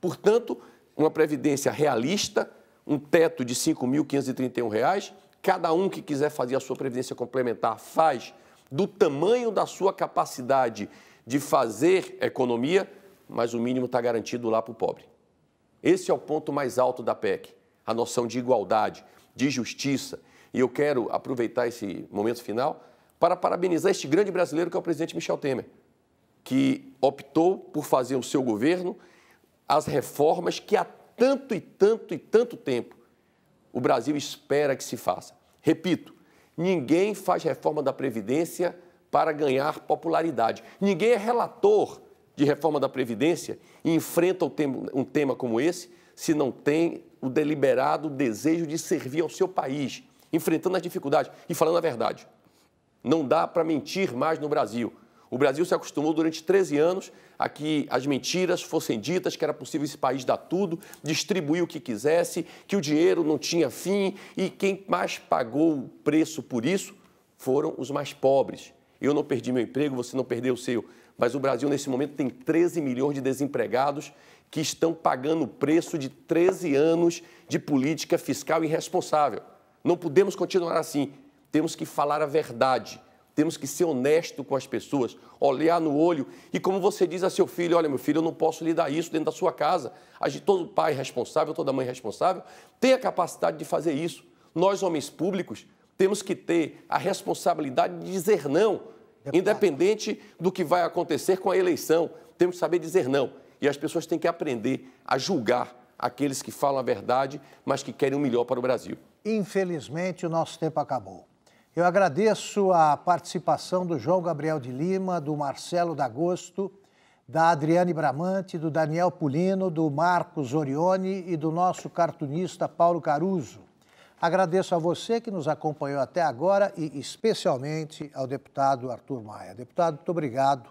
Portanto, uma previdência realista, um teto de R$ 5.531, cada um que quiser fazer a sua previdência complementar faz do tamanho da sua capacidade de fazer economia, mas o mínimo está garantido lá para o pobre. Esse é o ponto mais alto da PEC, a noção de igualdade, de justiça. E eu quero aproveitar esse momento final para parabenizar este grande brasileiro que é o presidente Michel Temer, que optou por fazer o seu governo as reformas que há tanto e tanto e tanto tempo o Brasil espera que se faça. Repito, Ninguém faz reforma da Previdência para ganhar popularidade. Ninguém é relator de reforma da Previdência e enfrenta um tema como esse se não tem o deliberado desejo de servir ao seu país, enfrentando as dificuldades e falando a verdade. Não dá para mentir mais no Brasil. O Brasil se acostumou durante 13 anos a que as mentiras fossem ditas, que era possível esse país dar tudo, distribuir o que quisesse, que o dinheiro não tinha fim e quem mais pagou o preço por isso foram os mais pobres. Eu não perdi meu emprego, você não perdeu o seu. Mas o Brasil, nesse momento, tem 13 milhões de desempregados que estão pagando o preço de 13 anos de política fiscal irresponsável. Não podemos continuar assim. Temos que falar a verdade temos que ser honesto com as pessoas, olhar no olho. E como você diz a seu filho, olha, meu filho, eu não posso lhe dar isso dentro da sua casa. Todo pai responsável, toda mãe responsável, tem a capacidade de fazer isso. Nós, homens públicos, temos que ter a responsabilidade de dizer não, Deputado. independente do que vai acontecer com a eleição. Temos que saber dizer não. E as pessoas têm que aprender a julgar aqueles que falam a verdade, mas que querem o melhor para o Brasil. Infelizmente, o nosso tempo acabou. Eu agradeço a participação do João Gabriel de Lima, do Marcelo D'Agosto, da Adriane Bramante, do Daniel Pulino, do Marcos Orione e do nosso cartunista Paulo Caruso. Agradeço a você que nos acompanhou até agora e especialmente ao deputado Arthur Maia. Deputado, muito obrigado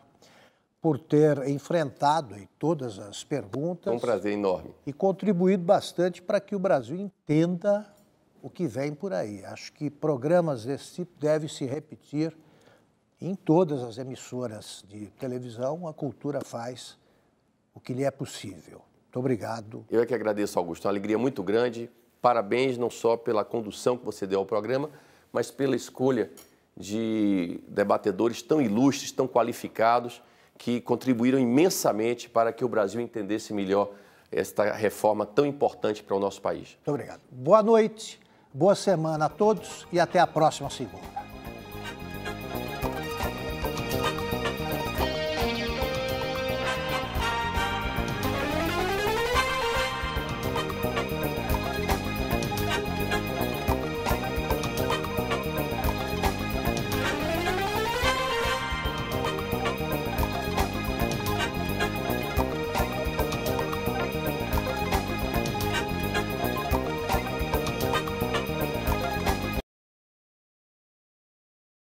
por ter enfrentado aí todas as perguntas. um prazer enorme. E contribuído bastante para que o Brasil entenda o que vem por aí. Acho que programas desse tipo devem se repetir em todas as emissoras de televisão. A cultura faz o que lhe é possível. Muito obrigado. Eu é que agradeço, Augusto. É uma alegria muito grande. Parabéns não só pela condução que você deu ao programa, mas pela escolha de debatedores tão ilustres, tão qualificados, que contribuíram imensamente para que o Brasil entendesse melhor esta reforma tão importante para o nosso país. Muito obrigado. Boa noite. Boa semana a todos e até a próxima segunda.